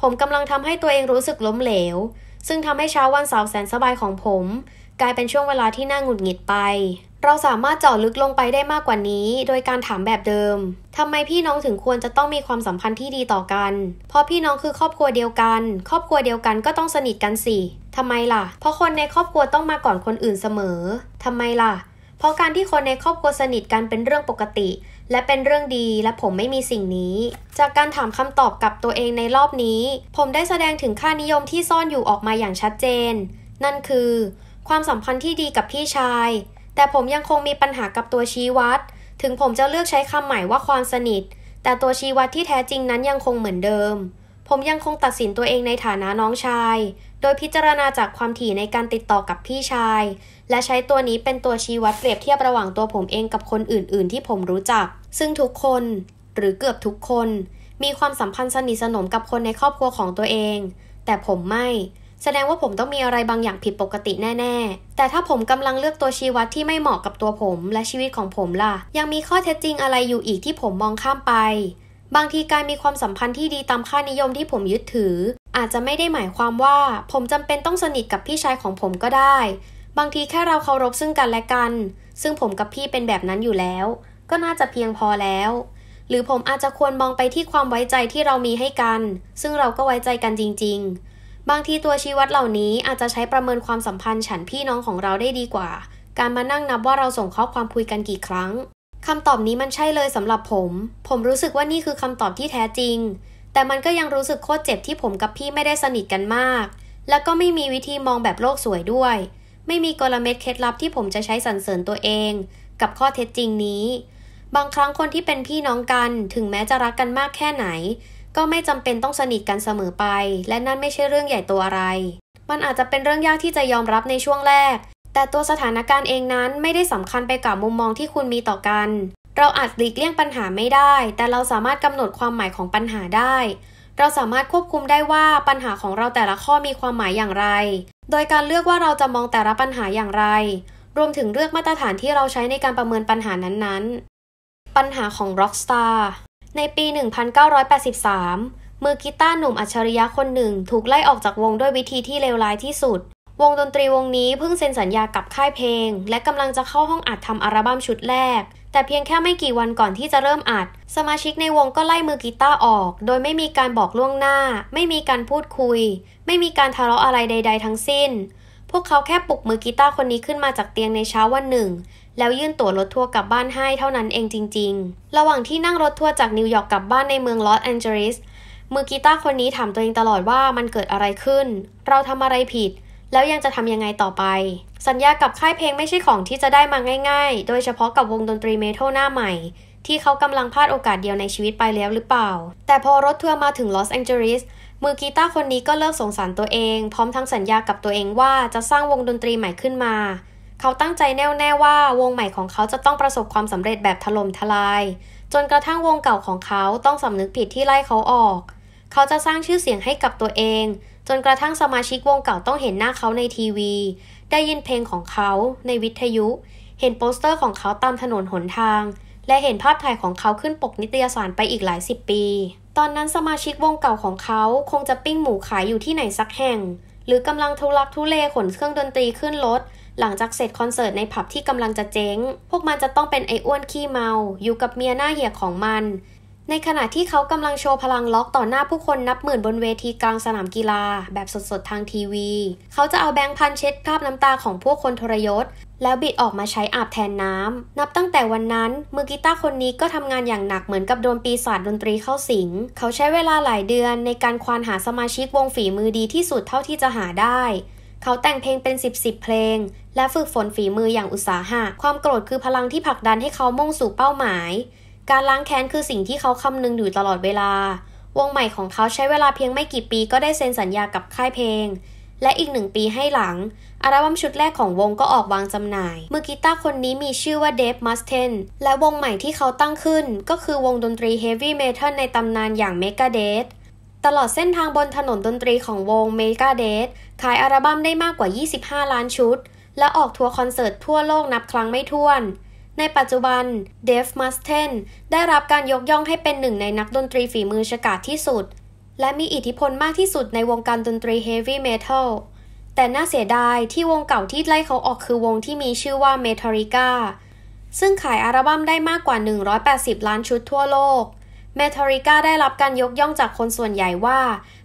ผมกำลังทำให้ตัวเองรู้สึกล้มเหลวซึ่งทำให้เช้าวันเสาร์แสนสบายของผม กลายเป็นช่วงเวลาที่น่าหงุดหงิดไป เราสามารถเจาะลึกลงไปได้มากกว่านี้ โดยการถามแบบเดิมทำไมพี่น้องถึงควรจะต้องมีความสัมพันธ์ที่ดีต่อกัน เพราะพี่น้องคือครอบครัวเดียวกัน ครอบครัวเดียวกันก็ต้องสนิทกันสิทำไมล่ะ เพราะคนในครอบครัวต้องมาก่อนคนอื่นเสมอทำไมล่ะ เพราะการที่คนในครอบครัวสนิทกันเป็นเรื่องปกติและเป็นเรื่องดีและผมไม่มีสิ่งนี้ จากการถามคำตอบกับตัวเองในรอบนี้ ผมได้แสดงถึงค่านิยมที่ซ่อนอยู่ออกมาอย่างชัดเจน นั่นคือ ความสัมพันธ์ที่ดีกับพี่ชาย แต่ผมยังคงมีปัญหากับตัวชี้วัดถึงผมจะเลือกใช้คำใหม่ว่าความสนิท แต่ตัวชี้วัดที่แท้จริงนั้นยังคงเหมือนเดิม ผมยังคงตัดสินตัวเองในฐานะน้องชาย โดยพิจารณาจากความถี่ในการติดต่อกับพี่ชายและใช้ตัวนี้เป็นตัวชี้วัดเปรียบเทียบระหว่างตัวผมเองกับคนอื่นๆ ที่ผมรู้จัก ซึ่งทุกคนหรือเกือบทุกคน มีความสัมพันธ์สนิทสนมกับคนในครอบครัวของตัวเอง แต่ผมไม่ แสดงว่าผมต้องมีอะไรบางอย่างผิดปกติแน่ ๆ แต่ถ้าผมกำลังเลือกตัวชี้วัดที่ไม่เหมาะกับตัวผม และชีวิตของผมล่ะ ยังมีข้อเท็จจริงอะไรอยู่อีกที่ผมมองข้ามไป บางทีการมีความสัมพันธ์ที่ดีตามค่านิยมที่ผมยึดถือ อาจจะไม่ได้หมายความว่าผมจำเป็นต้องสนิทกับพี่ชายของผมก็ได้บางทีแค่เราเคารพซึ่งกันและกัน ซึ่งผมกับพี่เป็นแบบนั้นอยู่แล้ว ก็น่าจะเพียงพอแล้ว หรือผมอาจจะควรมองไปที่ความไว้ใจที่เรามีให้กัน ซึ่งเราก็ไว้ใจกันจริงๆ บางทีตัวชี้วัดเหล่านี้อาจจะใช้ประเมินความสัมพันธ์ฉันพี่น้องของเราได้ดีกว่า การมานั่งนับว่าเราส่งข้อความคุยกันกี่ครั้ง คำตอบนี้มันใช่เลยสำหรับผม ผมรู้สึกว่านี่คือคำตอบที่แท้จริง แต่มันก็ยังรู้สึกโคตรเจ็บที่ผมกับพี่ไม่ได้สนิทกันมาก แล้วก็ไม่มีวิธีมองแบบโลกสวยด้วยไม่มีกลเม็ดเคล็ดลับที่ผมจะใช้สรรเสริญตัวเองกับข้อเท็จจริงนี้ บางครั้งคนที่เป็นพี่น้องกัน ถึงแม้จะรักกันมากแค่ไหน ก็ไม่จำเป็นต้องสนิทกันเสมอไป และนั่นไม่ใช่เรื่องใหญ่ตัวอะไร มันอาจจะเป็นเรื่องยากที่จะยอมรับในช่วงแรก แต่ตัวสถานการณ์เองนั้น ไม่ได้สำคัญไปกับมุมมองที่คุณมีต่อกัน เราอาจหลีกเลี่ยงปัญหาไม่ได้ แต่เราสามารถกำหนดความหมายของปัญหาได้เราสามารถควบคุมได้ว่าปัญหาของเราแต่ละข้อมีความหมายอย่างไร โดยการเลือกว่าเราจะมองแต่ละปัญหาอย่างไร รวมถึงเลือกมาตรฐานที่เราใช้ในการประเมินปัญหานั้นๆ ปัญหาของ Rockstar ในปี 1983 มือกีตาร์หนุ่มอัจฉริยะคนหนึ่งถูกไล่ออกจากวงด้วยวิธีที่เลวร้ายที่สุด วงดนตรีวงนี้เพิ่งเซ็นสัญญากับค่ายเพลง และกำลังจะเข้าห้องอัดทำอัลบั้มชุดแรกแต่เพียงแค่ไม่กี่วันก่อนที่จะเริ่มอัด สมาชิกในวงก็ไล่มือกีตาร์ออก โดยไม่มีการบอกล่วงหน้า ไม่มีการพูดคุย ไม่มีการทะเลาะอะไรใด ๆ ทั้งสิ้น พวกเขาแค่ปลุกมือกีตาร์คนนี้ขึ้นมาจากเตียงในเช้าวันหนึ่ง แล้วยื่นตั๋วรถทัวร์กลับบ้านให้เท่านั้นเองจริง ๆ ระหว่างที่นั่งรถทัวร์จากนิวยอร์กกลับบ้านในเมืองลอสแอนเจลิสมือกีตาร์คนนี้ถามตัวเองตลอดว่ามันเกิดอะไรขึ้น เราทำอะไรผิดแล้วยังจะทำยังไงต่อไป สัญญากับค่ายเพลงไม่ใช่ของที่จะได้มาง่ายๆ โดยเฉพาะกับวงดนตรีเมทัลหน้าใหม่ ที่เขากำลังพลาดโอกาสเดียวในชีวิตไปแล้วหรือเปล่า แต่พอรถทัวร์มาถึงลอสแองเจลิสมือกีตาร์คนนี้ก็เลิกสงสารตัวเอง พร้อมทั้งสัญญากับตัวเองว่าจะสร้างวงดนตรีใหม่ขึ้นมา เขาตั้งใจแน่วแน่ว่า วงใหม่ของเขาจะต้องประสบความสำเร็จแบบถล่มทลาย จนกระทั่งวงเก่าของเขาต้องสำนึกผิดที่ไล่เขาออก เขาจะสร้างชื่อเสียงให้กับตัวเองจนกระทั่ง สมาชิกวงเก่าต้องเห็นหน้าเขาในทีวี ได้ยินเพลงของเขาในวิทยุ เห็นโปสเตอร์ของเขาตามถนนหนทาง และเห็นภาพถ่ายของเขาขึ้นปกนิตยสารไปอีกหลายสิบปี ตอนนั้นสมาชิกวงเก่าของเขาคงจะปิ้งหมูขายอยู่ที่ไหนสักแห่ง หรือกำลังทุลักทุเลขนเครื่องดนตรีขึ้นรถ หลังจากเสร็จคอนเสิร์ตในผับที่กำลังจะเจ๊ง พวกมันจะต้องเป็นไอ้อ้วนขี้เมา อยู่กับเมียหน้าเหี้ยของมันในขณะที่เขากำลังโชว์พลังล็อกต่อหน้าผู้คนนับหมื่นบนเวทีกลางสนามกีฬา แบบสดๆทางทีวี เขาจะเอาแบงค์พันเช็ดคราบน้ำตาของพวกคนทรยศ แล้วบิดออกมาใช้อาบแทนน้ำ นับตั้งแต่วันนั้น มือกีตาร์คนนี้ก็ทำงานอย่างหนักเหมือนกับโดนปีศาจดนตรีเข้าสิง เขาใช้เวลาหลายเดือนในการควานหาสมาชิกวงฝีมือดีที่สุดเท่าที่จะหาได้ เขาแต่งเพลงเป็น 10บๆเพลง และฝึกฝนฝีมืออย่างอุตสาหะความโกรธคือพลังที่ผลักดันให้เขามุ่งสู่เป้าหมายการล้างแค้นคือสิ่งที่เขาคำนึงอยู่ตลอดเวลา วงใหม่ของเขาใช้เวลาเพียงไม่กี่ปีก็ได้เซ็นสัญญากับค่ายเพลง และอีกหนึ่งปีให้หลัง อัลบั้มชุดแรกของวงก็ออกวางจำหน่าย มือกีตาร์คนนี้มีชื่อว่าเดฟ มัสเทน และวงใหม่ที่เขาตั้งขึ้น ก็คือวงดนตรีเฮฟวี่เมทัลในตำนานอย่างเมกาเดทตลอดเส้นทางบนถนนดนตรีของวงเมกาเดทขายอัลบั้มได้มากกว่า 25 ล้านชุด และออกทัวร์คอนเสิร์ตทั่วโลกนับครั้งไม่ถ้วนในปัจจุบันเดฟมัสเทนได้รับการยกย่องให้เป็นหนึ่งในนักดนตรีฝีมือฉกาจที่สุด และมีอิทธิพลมากที่สุดในวงการดนตรีเฮฟวี่เมทัลแต่น่าเสียดายที่วงเก่าที่ไล่เขาออกคือวงที่มีชื่อว่าเมทัลิก้าซึ่งขายอัลบั้มได้มากกว่า 180 ล้านชุดทั่วโลก เมทัลิก้าได้รับการยกย่องจากคนส่วนใหญ่ว่า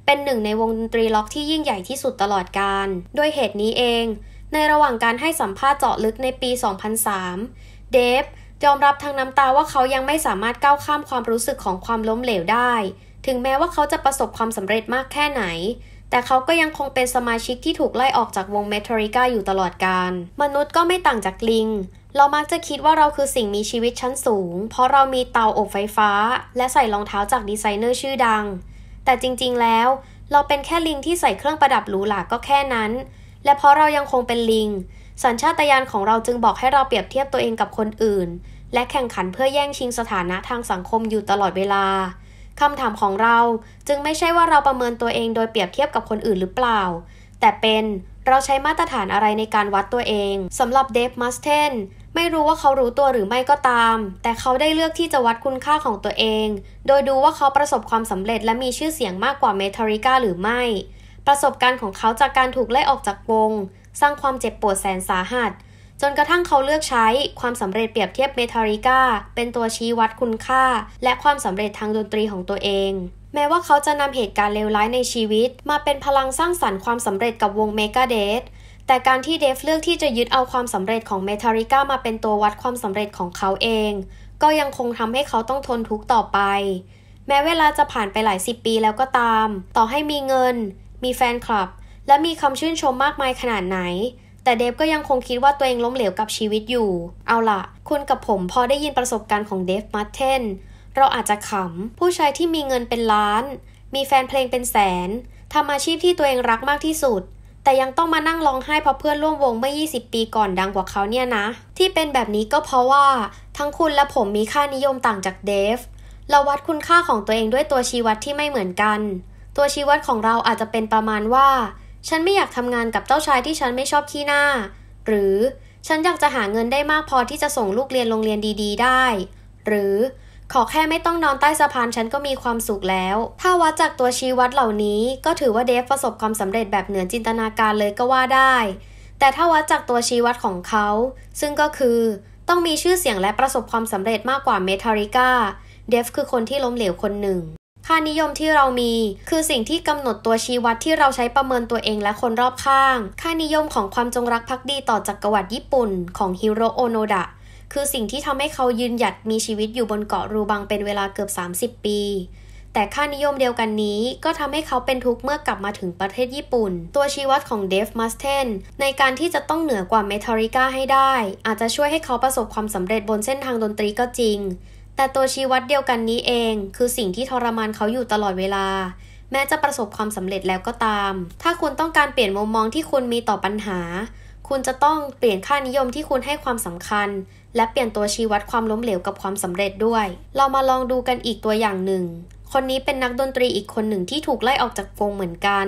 เป็นหนึ่งในวงดนตรีล็อกที่ยิ่งใหญ่ที่สุดตลอดการด้วยเหตุนี้เอง ในระหว่างการให้สัมภาษณ์เจาะลึกในปี 2003เดฟยอมรับทางน้ำตาว่าเขายังไม่สามารถก้าวข้ามความรู้สึกของความล้มเหลวได้ ถึงแม้ว่าเขาจะประสบความสำเร็จมากแค่ไหน แต่เขาก็ยังคงเป็นสมาชิกที่ถูกไล่ออกจากวงเมทริกาอยู่ตลอดการ มนุษย์ก็ไม่ต่างจากลิง เรามักจะคิดว่าเราคือสิ่งมีชีวิตชั้นสูง เพราะเรามีเตาอบไฟฟ้า และใส่รองเท้าจากดีไซเนอร์ชื่อดัง แต่จริงๆ แล้ว เราเป็นแค่ลิงที่ใส่เครื่องประดับหรูหราก็แค่นั้น และเพราะเรายังคงเป็นลิงสัญชาตญาณของเราจึงบอกให้เราเปรียบเทียบตัวเองกับคนอื่น และแข่งขันเพื่อแย่งชิงสถานะทางสังคมอยู่ตลอดเวลา คำถามของเราจึงไม่ใช่ว่าเราประเมินตัวเองโดยเปรียบเทียบกับคนอื่นหรือเปล่า แต่เป็นเราใช้มาตรฐานอะไรในการวัดตัวเอง สำหรับเดฟมัสเทนไม่รู้ว่าเขารู้ตัวหรือไม่ก็ตาม แต่เขาได้เลือกที่จะวัดคุณค่าของตัวเอง โดยดูว่าเขาประสบความสำเร็จและมีชื่อเสียงมากกว่าเมทริกาหรือไม่ ประสบการณ์ของเขาจากการถูกไล่ออกจากวงสร้างความเจ็บปวดแสนสาหัส จนกระทั่งเขาเลือกใช้ความสำเร็จเปรียบเทียบเมทาริกาเป็นตัวชี้วัดคุณค่า และความสำเร็จทางดนตรีของตัวเอง แม้ว่าเขาจะนำเหตุการณ์เลวร้ายในชีวิต มาเป็นพลังสร้างสรรค์ความสำเร็จกับวงเมกาเดทแต่การที่เดฟเลือกที่จะยึดเอาความสำเร็จของเมทาริก้ามาเป็นตัววัดความสำเร็จของเขาเอง ก็ยังคงทำให้เขาต้องทนทุกข์ต่อไป แม้เวลาจะผ่านไปหลายสิบปีแล้วก็ตาม ต่อให้มีเงิน มีแฟนคลับและมีคำชื่นชมมากมายขนาดไหน แต่เดฟก็ยังคงคิดว่าตัวเองล้มเหลวกับชีวิตอยู่ เอาละ คุณกับผมพอได้ยินประสบการณ์ของเดฟมาร์เทนเราอาจจะขำ ผู้ชายที่มีเงินเป็นล้าน มีแฟนเพลงเป็นแสน ทำอาชีพที่ตัวเองรักมากที่สุด แต่ยังต้องมานั่งร้องไห้เพราะเพื่อนร่วมวงเมื่อ 20 ปีก่อนดังกว่าเขาเนี่ยนะ ที่เป็นแบบนี้ก็เพราะว่า ทั้งคุณและผมมีค่านิยมต่างจากเดฟ เราวัดคุณค่าของตัวเองด้วยตัวชี้วัดที่ไม่เหมือนกัน ตัวชี้วัดของเราอาจจะเป็นประมาณว่าฉันไม่อยากทำงานกับเจ้าชายที่ฉันไม่ชอบขี้หน้า หรือฉันอยากจะหาเงินได้มากพอที่จะส่งลูกเรียนโรงเรียนดีๆ ได้ หรือขอแค่ไม่ต้องนอนใต้สะพานฉันก็มีความสุขแล้ว ถ้าวัดจากตัวชี้วัดเหล่านี้ก็ถือว่าเดฟประสบความสำเร็จแบบเหนือจินตนาการเลยก็ว่าได้ แต่ถ้าวัดจากตัวชี้วัดของเขา ซึ่งก็คือ ต้องมีชื่อเสียงและประสบความสำเร็จมากกว่าเมทาริกาเดฟคือคนที่ล้มเหลวคนหนึ่งค่านิยมที่เรามีคือสิ่งที่กำหนดตัวชี้วัดที่เราใช้ประเมินตัวเองและคนรอบข้าง ค่านิยมของความจงรักภักดีต่อจักกรวรรดิญี่ปุ่น ของฮิโรโอโนดะคือสิ่งที่ทำให้เขายืนหยัดมีชีวิตอยู่บนเกาะรูบังเป็นเวลาเกือบ 30 ปี แต่ค่านิยมเดียวกันนี้ก็ทำให้เขาเป็นทุกข์เมื่อกลับมาถึงประเทศญี่ปุ่น ตัวชี้วัดของเดฟมัสเทนในการที่จะต้องเหนือกว่าเมทัลิก้าให้ได้ อาจจะช่วยให้เขาประสบความสำเร็จบนเส้นทางดนตรีก็จริงแต่ตัวชี้วัดเดียวกันนี้เอง คือสิ่งที่ทรมานเขาอยู่ตลอดเวลา แม้จะประสบความสำเร็จแล้วก็ตาม ถ้าคุณต้องการเปลี่ยนมุมมองที่คุณมีต่อปัญหา คุณจะต้องเปลี่ยนค่านิยมที่คุณให้ความสำคัญ และเปลี่ยนตัวชี้วัดความล้มเหลวกับความสำเร็จด้วย เรามาลองดูกันอีกตัวอย่างหนึ่ง คนนี้เป็นนักดนตรีอีกคนหนึ่งที่ถูกไล่ออกจากวงเหมือนกัน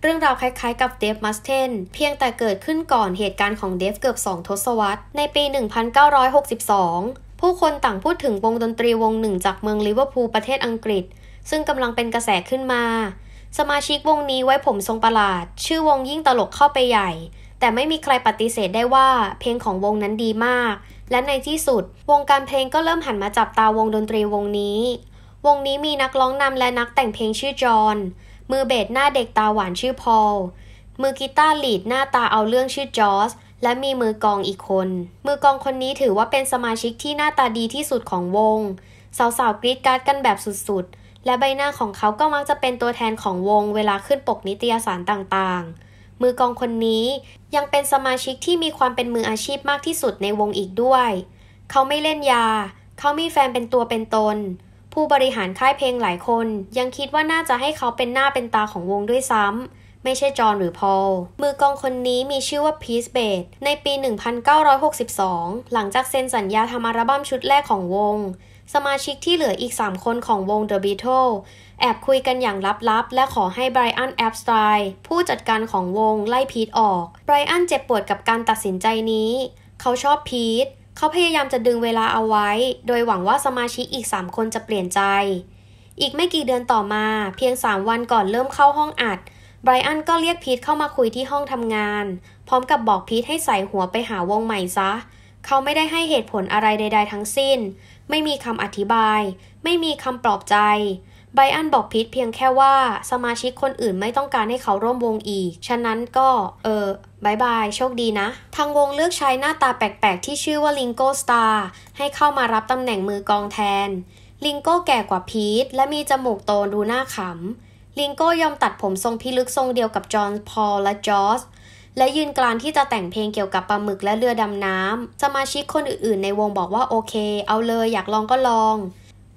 เรื่องราวคล้ายๆ กับเดฟมัสเทนเพียงแต่เกิดขึ้นก่อนเหตุการณ์ของเดฟเกือบ2ทศวรรษในปี 1962ผู้คนต่างพูดถึงวงดนตรีวงหนึ่งจากเมืองลิเวอร์พูลประเทศอังกฤษ ซึ่งกำลังเป็นกระแสขึ้นมา สมาชิกวงนี้ไว้ผมทรงประหลาด ชื่อวงยิ่งตลกเข้าไปใหญ่ แต่ไม่มีใครปฏิเสธได้ว่าเพลงของวงนั้นดีมาก และในที่สุด วงการเพลงก็เริ่มหันมาจับตาวงดนตรีวงนี้ วงนี้มีนักร้องนำและนักแต่งเพลงชื่อจอห์นมือเบสหน้าเด็กตาหวานชื่อพอลมือกีตาร์ลีดหน้าตาเอาเรื่องชื่อจอร์และมีมือกองอีกคน มือกองคนนี้ถือว่าเป็นสมาชิกที่หน้าตาดีที่สุดของวงสาวๆกรีดการ์ดกันแบบสุดๆ และใบหน้าของเขาก็มักจะเป็นตัวแทนของวงเวลาขึ้นปกนิตยสารต่างๆ มือกองคนนี้ ยังเป็นสมาชิกที่มีความเป็นมืออาชีพมากที่สุดในวงอีกด้วย เขาไม่เล่นยา เขามีแฟนเป็นตัวเป็นตน ผู้บริหารค่ายเพลงหลายคน ยังคิดว่าน่าจะให้เขาเป็นหน้าเป็นตาของวงด้วยซ้ำไม่ใช่จอห์นหรือพอล มือกองคนนี้มีชื่อว่าพีซเบดในปี 1962 หลังจากเซ็นสัญญาทำอัลบั้มชุดแรกของวง สมาชิกที่เหลืออีก3คนของวง The Beatles แอบคุยกันอย่างลับๆ และขอให้ไบรอันแอปสไตร์ผู้จัดการของวง ไล่พีทออก ไบรอันเจ็บปวดกับการตัดสินใจนี้ เขาชอบพีท เขาพยายามจะดึงเวลาเอาไว้ โดยหวังว่าสมาชิกอีก3คนจะเปลี่ยนใจ อีกไม่กี่เดือนต่อมา เพียง 3 วันก่อนเริ่มเข้าห้องอัดไบรอันก็เรียกพีทเข้ามาคุยที่ห้องทำงาน พร้อมกับบอกพีทให้ใส่หัวไปหาวงใหม่ซะ เขาไม่ได้ให้เหตุผลอะไรใดๆทั้งสิ้น ไม่มีคำอธิบาย ไม่มีคำปลอบใจไบรอันบอกพีทเพียงแค่ว่าสมาชิกคนอื่นไม่ต้องการให้เขาร่วมวงอีกฉะนั้นก็ เออบายบายโชคดีนะ ทางวงเลือกใช้หน้าตาแปลกๆ ที่ชื่อว่าลิงโกสตาร์ให้เข้ามารับตำแหน่งมือกองแทน ลิงโกแก่กว่าพีทและมีจมูกโตดูหน้าขำิงโก้ยอมตัดผมทรงพิลึกทรงเดียวกับจอห์น พอลและจอร์และยืนกรานที่จะแต่งเพลงเกี่ยวกับปลาหมึกและเรือดำน้ำสมาชิกคนอื่นๆในวงบอกว่าโอเคเอาเลยอยากลองก็ลอง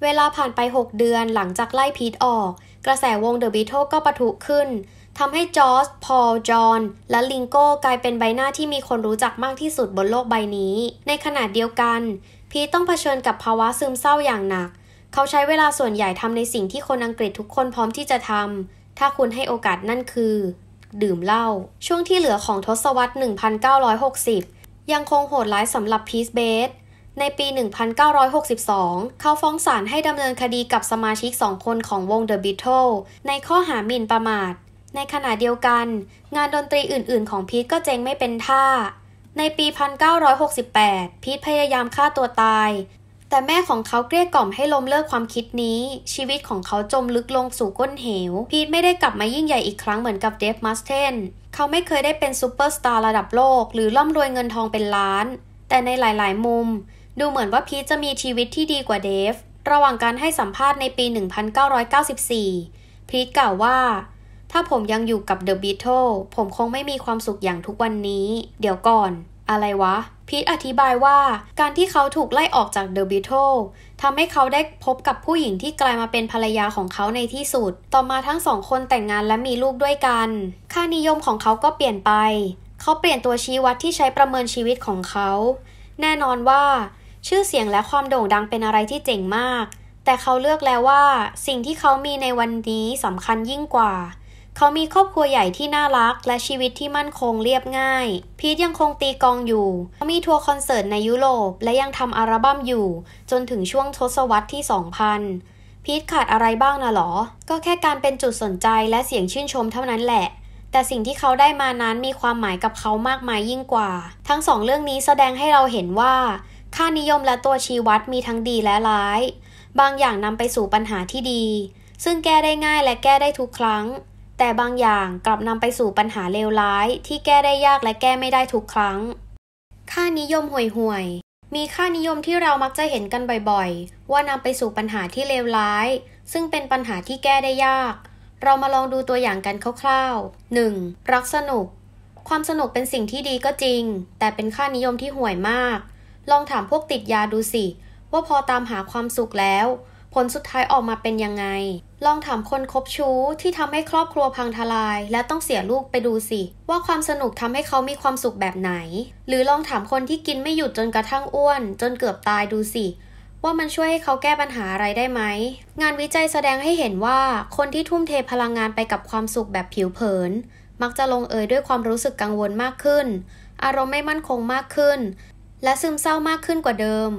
เวลาผ่านไป 6 เดือนหลังจากไล่พีทออกกระแสวงเดอะบีทเทก็ปะทุขึ้น ทำให้จอร์สพอล จอห์นและลิงโก้กลายเป็นใบหน้าที่มีคนรู้จักมากที่สุดบนโลกใบนี้ ในขณะเดียวกัน พีทต้องเผชิญกับภาวะซึมเศร้าอย่างหนักเขาใช้เวลาส่วนใหญ่ทำในสิ่งที่คนอังกฤษทุกคนพร้อมที่จะทำ ถ้าคุณให้โอกาสนั่นคือ ดื่มเหล้า ช่วงที่เหลือของทศวรรษ 1960 ยังคงโหดร้ายสำหรับพีซเบสในปี 1962 เขาฟ้องศาลให้ดำเนินคดีกับสมาชิกสองคนของวง The Beatles ในข้อหาหมิ่นประมาท ในขณะเดียวกัน งานดนตรีอื่นๆของพีทก็เจ๊งไม่เป็นท่า ในปี 1968 พีทพยายามฆ่าตัวตายแต่แม่ของเขาเกลี้ยกล่อมให้ลมเลิกความคิดนี้ ชีวิตของเขาจมลึกลงสู่ก้นเหวพีทไม่ได้กลับมายิ่งใหญ่อีกครั้งเหมือนกับเดฟมัสเทนเขาไม่เคยได้เป็นซูเปอร์สตาร์ระดับโลกหรือร่ำรวยเงินทองเป็นล้าน แต่ในหลายๆ มุม ดูเหมือนว่าพีทจะมีชีวิตที่ดีกว่าเดฟระหว่างการให้สัมภาษณ์ในปี 1994พีทกล่าวว่า ถ้าผมยังอยู่กับเดอะบีทเทิลผมคงไม่มีความสุขอย่างทุกวันนี้ เดี๋ยวก่อนอะไรวะ พีทอธิบายว่า การที่เขาถูกไล่ออกจากเดอะบิทเทิลทำให้เขาได้พบกับผู้หญิงที่กลายมาเป็นภรรยาของเขาในที่สุด ต่อมาทั้งสองคนแต่งงานและมีลูกด้วยกัน ค่านิยมของเขาก็เปลี่ยนไป เขาเปลี่ยนตัวชี้วัดที่ใช้ประเมินชีวิตของเขา แน่นอนว่า ชื่อเสียงและความโด่งดังเป็นอะไรที่เจ๋งมาก แต่เขาเลือกแล้วว่า สิ่งที่เขามีในวันนี้สำคัญยิ่งกว่าเขามีครอบครัวใหญ่ที่น่ารัก และชีวิตที่มั่นคงเรียบง่าย พีทยังคงตีกองอยู่เขามีทัวร์คอนเสิร์ตในยุโรปและยังทำอัลบั้มอยู่ จนถึงช่วงทศวรรษที่ 2000 พีทขาดอะไรบ้างนะหรอ ก็แค่การเป็นจุดสนใจและเสียงชื่นชมเท่านั้นแหละ แต่สิ่งที่เขาได้มานั้นมีความหมายกับเขามากมายยิ่งกว่า ทั้งสองเรื่องนี้แสดงให้เราเห็นว่า ค่านิยมและตัวชี้วัดมีทั้งดีและร้าย บางอย่างนำไปสู่ปัญหาที่ดี ซึ่งแก้ได้ง่ายและแก้ได้ทุกครั้งแต่บางอย่างกลับนำไปสู่ปัญหาเลวร้าย ที่แก้ได้ยากและแก้ไม่ได้ทุกครั้ง ค่านิยมห่วยๆ มีค่านิยมที่เรามักจะเห็นกันบ่อยๆ ว่านำไปสู่ปัญหาที่เลวร้าย ซึ่งเป็นปัญหาที่แก้ได้ยาก เรามาลองดูตัวอย่างกันคร่าว ๆ 1. รักสนุก ความสนุกเป็นสิ่งที่ดีก็จริง แต่เป็นค่านิยมที่ห่วยมาก ลองถามพวกติดยาดูสิ ว่าพอตามหาความสุขแล้วผลสุดท้ายออกมาเป็นยังไง ลองถามคนคบชู้ที่ทำให้ครอบครัวพังทลาย และต้องเสียลูกไปดูสิ ว่าความสนุกทำให้เขามีความสุขแบบไหน หรือลองถามคนที่กินไม่หยุดจนกระทั่งอ้วน จนเกือบตายดูสิ ว่ามันช่วยให้เขาแก้ปัญหาอะไรได้ไหม งานวิจัยแสดงให้เห็นว่า คนที่ทุ่มเทพลังงานไปกับความสุขแบบผิวเผิน มักจะลงเอยด้วยความรู้สึกกังวลมากขึ้น อารมณ์ไม่มั่นคงมากขึ้น และซึมเศร้ามากขึ้นกว่าเดิม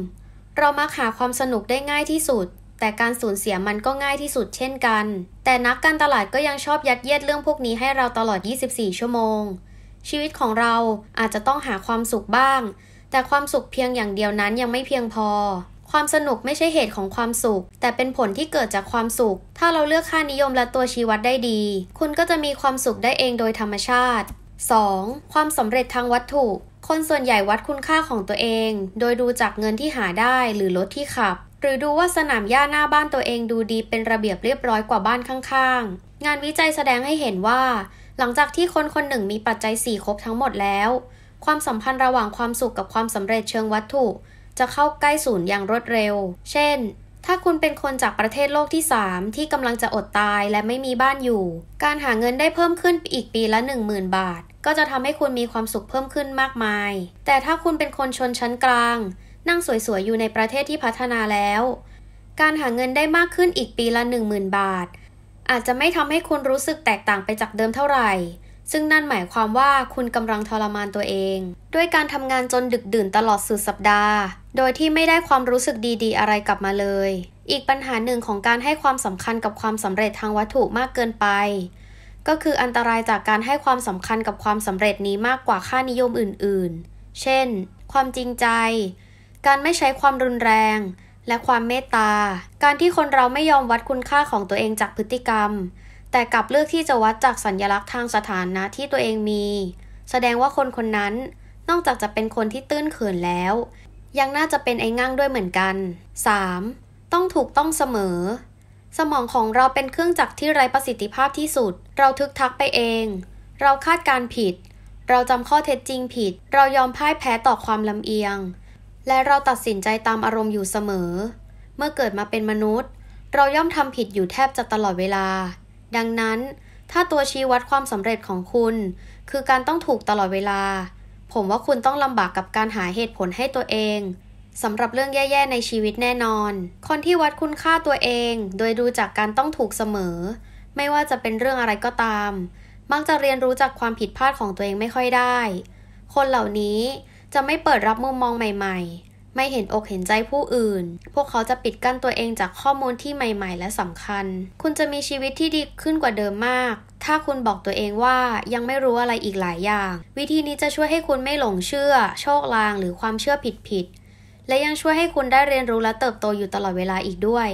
เรามักหาความสนุกได้ง่ายที่สุดแต่การสูญเสียมันก็ง่ายที่สุดเช่นกัน แต่นักการตลาดก็ยังชอบยัดเยียดเรื่องพวกนี้ให้เราตลอด 24 ชั่วโมง ชีวิตของเราอาจจะต้องหาความสุขบ้าง แต่ความสุขเพียงอย่างเดียวนั้นยังไม่เพียงพอ ความสนุกไม่ใช่เหตุของความสุข แต่เป็นผลที่เกิดจากความสุข ถ้าเราเลือกค่านิยมและตัวชี้วัดได้ดี คุณก็จะมีความสุขได้เองโดยธรรมชาติ 2. ความสำเร็จทางวัตถุ คนส่วนใหญ่วัดคุณค่าของตัวเอง โดยดูจากเงินที่หาได้หรือรถที่ขับหรือดูว่าสนามหญ้าหน้าบ้านตัวเองดูดีเป็นระเบียบเรียบร้อยกว่าบ้านข้างๆ งานวิจัยแสดงให้เห็นว่า หลังจากที่คนคนหนึ่งมีปัจจัย 4 ครบทั้งหมดแล้ว ความสัมพันธ์ระหว่างความสุขกับความสำเร็จเชิงวัตถุ จะเข้าใกล้ศูนย์อย่างรวดเร็ว เช่น ถ้าคุณเป็นคนจากประเทศโลกที่ 3 ที่กำลังจะอดตายและไม่มีบ้านอยู่การหาเงินได้เพิ่มขึ้นอีกปีละ 10,000 บาท ก็จะทำให้คุณมีความสุขเพิ่มขึ้นมากมาย แต่ถ้าคุณเป็นคนชนชั้นกลางนั่งสวย ๆ อยู่ในประเทศที่พัฒนาแล้ว การหาเงินได้มากขึ้นอีกปีละ10,000บาท อาจจะไม่ทำให้คุณรู้สึกแตกต่างไปจากเดิมเท่าไหร่ ซึ่งนั่นหมายความว่าคุณกำลังทรมานตัวเอง ด้วยการทำงานจนดึกดื่นตลอดสุดสัปดาห์ โดยที่ไม่ได้ความรู้สึกดีๆอะไรกลับมาเลย อีกปัญหาหนึ่งของการให้ความสำคัญกับความสำเร็จทางวัตถุมากเกินไป ก็คืออันตรายจากการให้ความสำคัญกับความสำเร็จนี้มากกว่าค่านิยมอื่น ๆ เช่น ความจริงใจการไม่ใช้ความรุนแรง และความเมตตา การที่คนเราไม่ยอมวัดคุณค่าของตัวเองจากพฤติกรรม แต่กลับเลือกที่จะวัดจากสัญญลักษณ์ทางสถานะที่ตัวเองมี แสดงว่าคนคนนั้นนอกจากจะเป็นคนที่ตื้นเขินแล้ว ยังน่าจะเป็นไอ้ง่างด้วยเหมือนกัน 3. ต้องถูกต้องเสมอ สมองของเราเป็นเครื่องจักรที่ไร้ประสิทธิภาพที่สุด เราทึกทักไปเอง เราคาดการผิด เราจำข้อเท็จจริงผิด เรายอมพ่ายแพ้ต่อความลำเอียงและเราตัดสินใจตามอารมณ์อยู่เสมอ เมื่อเกิดมาเป็นมนุษย์ เราย่อมทำผิดอยู่แทบจะตลอดเวลา ดังนั้น ถ้าตัวชี้วัดความสำเร็จของคุณ คือการต้องถูกตลอดเวลา ผมว่าคุณต้องลำบากกับการหาเหตุผลให้ตัวเอง สำหรับเรื่องแย่ ๆ ในชีวิตแน่นอน คนที่วัดคุณค่าตัวเอง โดยดูจากการต้องถูกเสมอ ไม่ว่าจะเป็นเรื่องอะไรก็ตามมักจะเรียนรู้จากความผิดพลาดของตัวเองไม่ค่อยได้ คนเหล่านี้จะไม่เปิดรับมุมมองใหม่ ๆ ไม่เห็นอกเห็นใจผู้อื่น พวกเขาจะปิดกั้นตัวเองจากข้อมูลที่ใหม่ๆ และสำคัญ คุณจะมีชีวิตที่ดีขึ้นกว่าเดิมมาก ถ้าคุณบอกตัวเองว่ายังไม่รู้อะไรอีกหลายอย่าง วิธีนี้จะช่วยให้คุณไม่หลงเชื่อโชคลางหรือความเชื่อผิดๆ และยังช่วยให้คุณได้เรียนรู้และเติบโตอยู่ตลอดเวลาอีกด้วย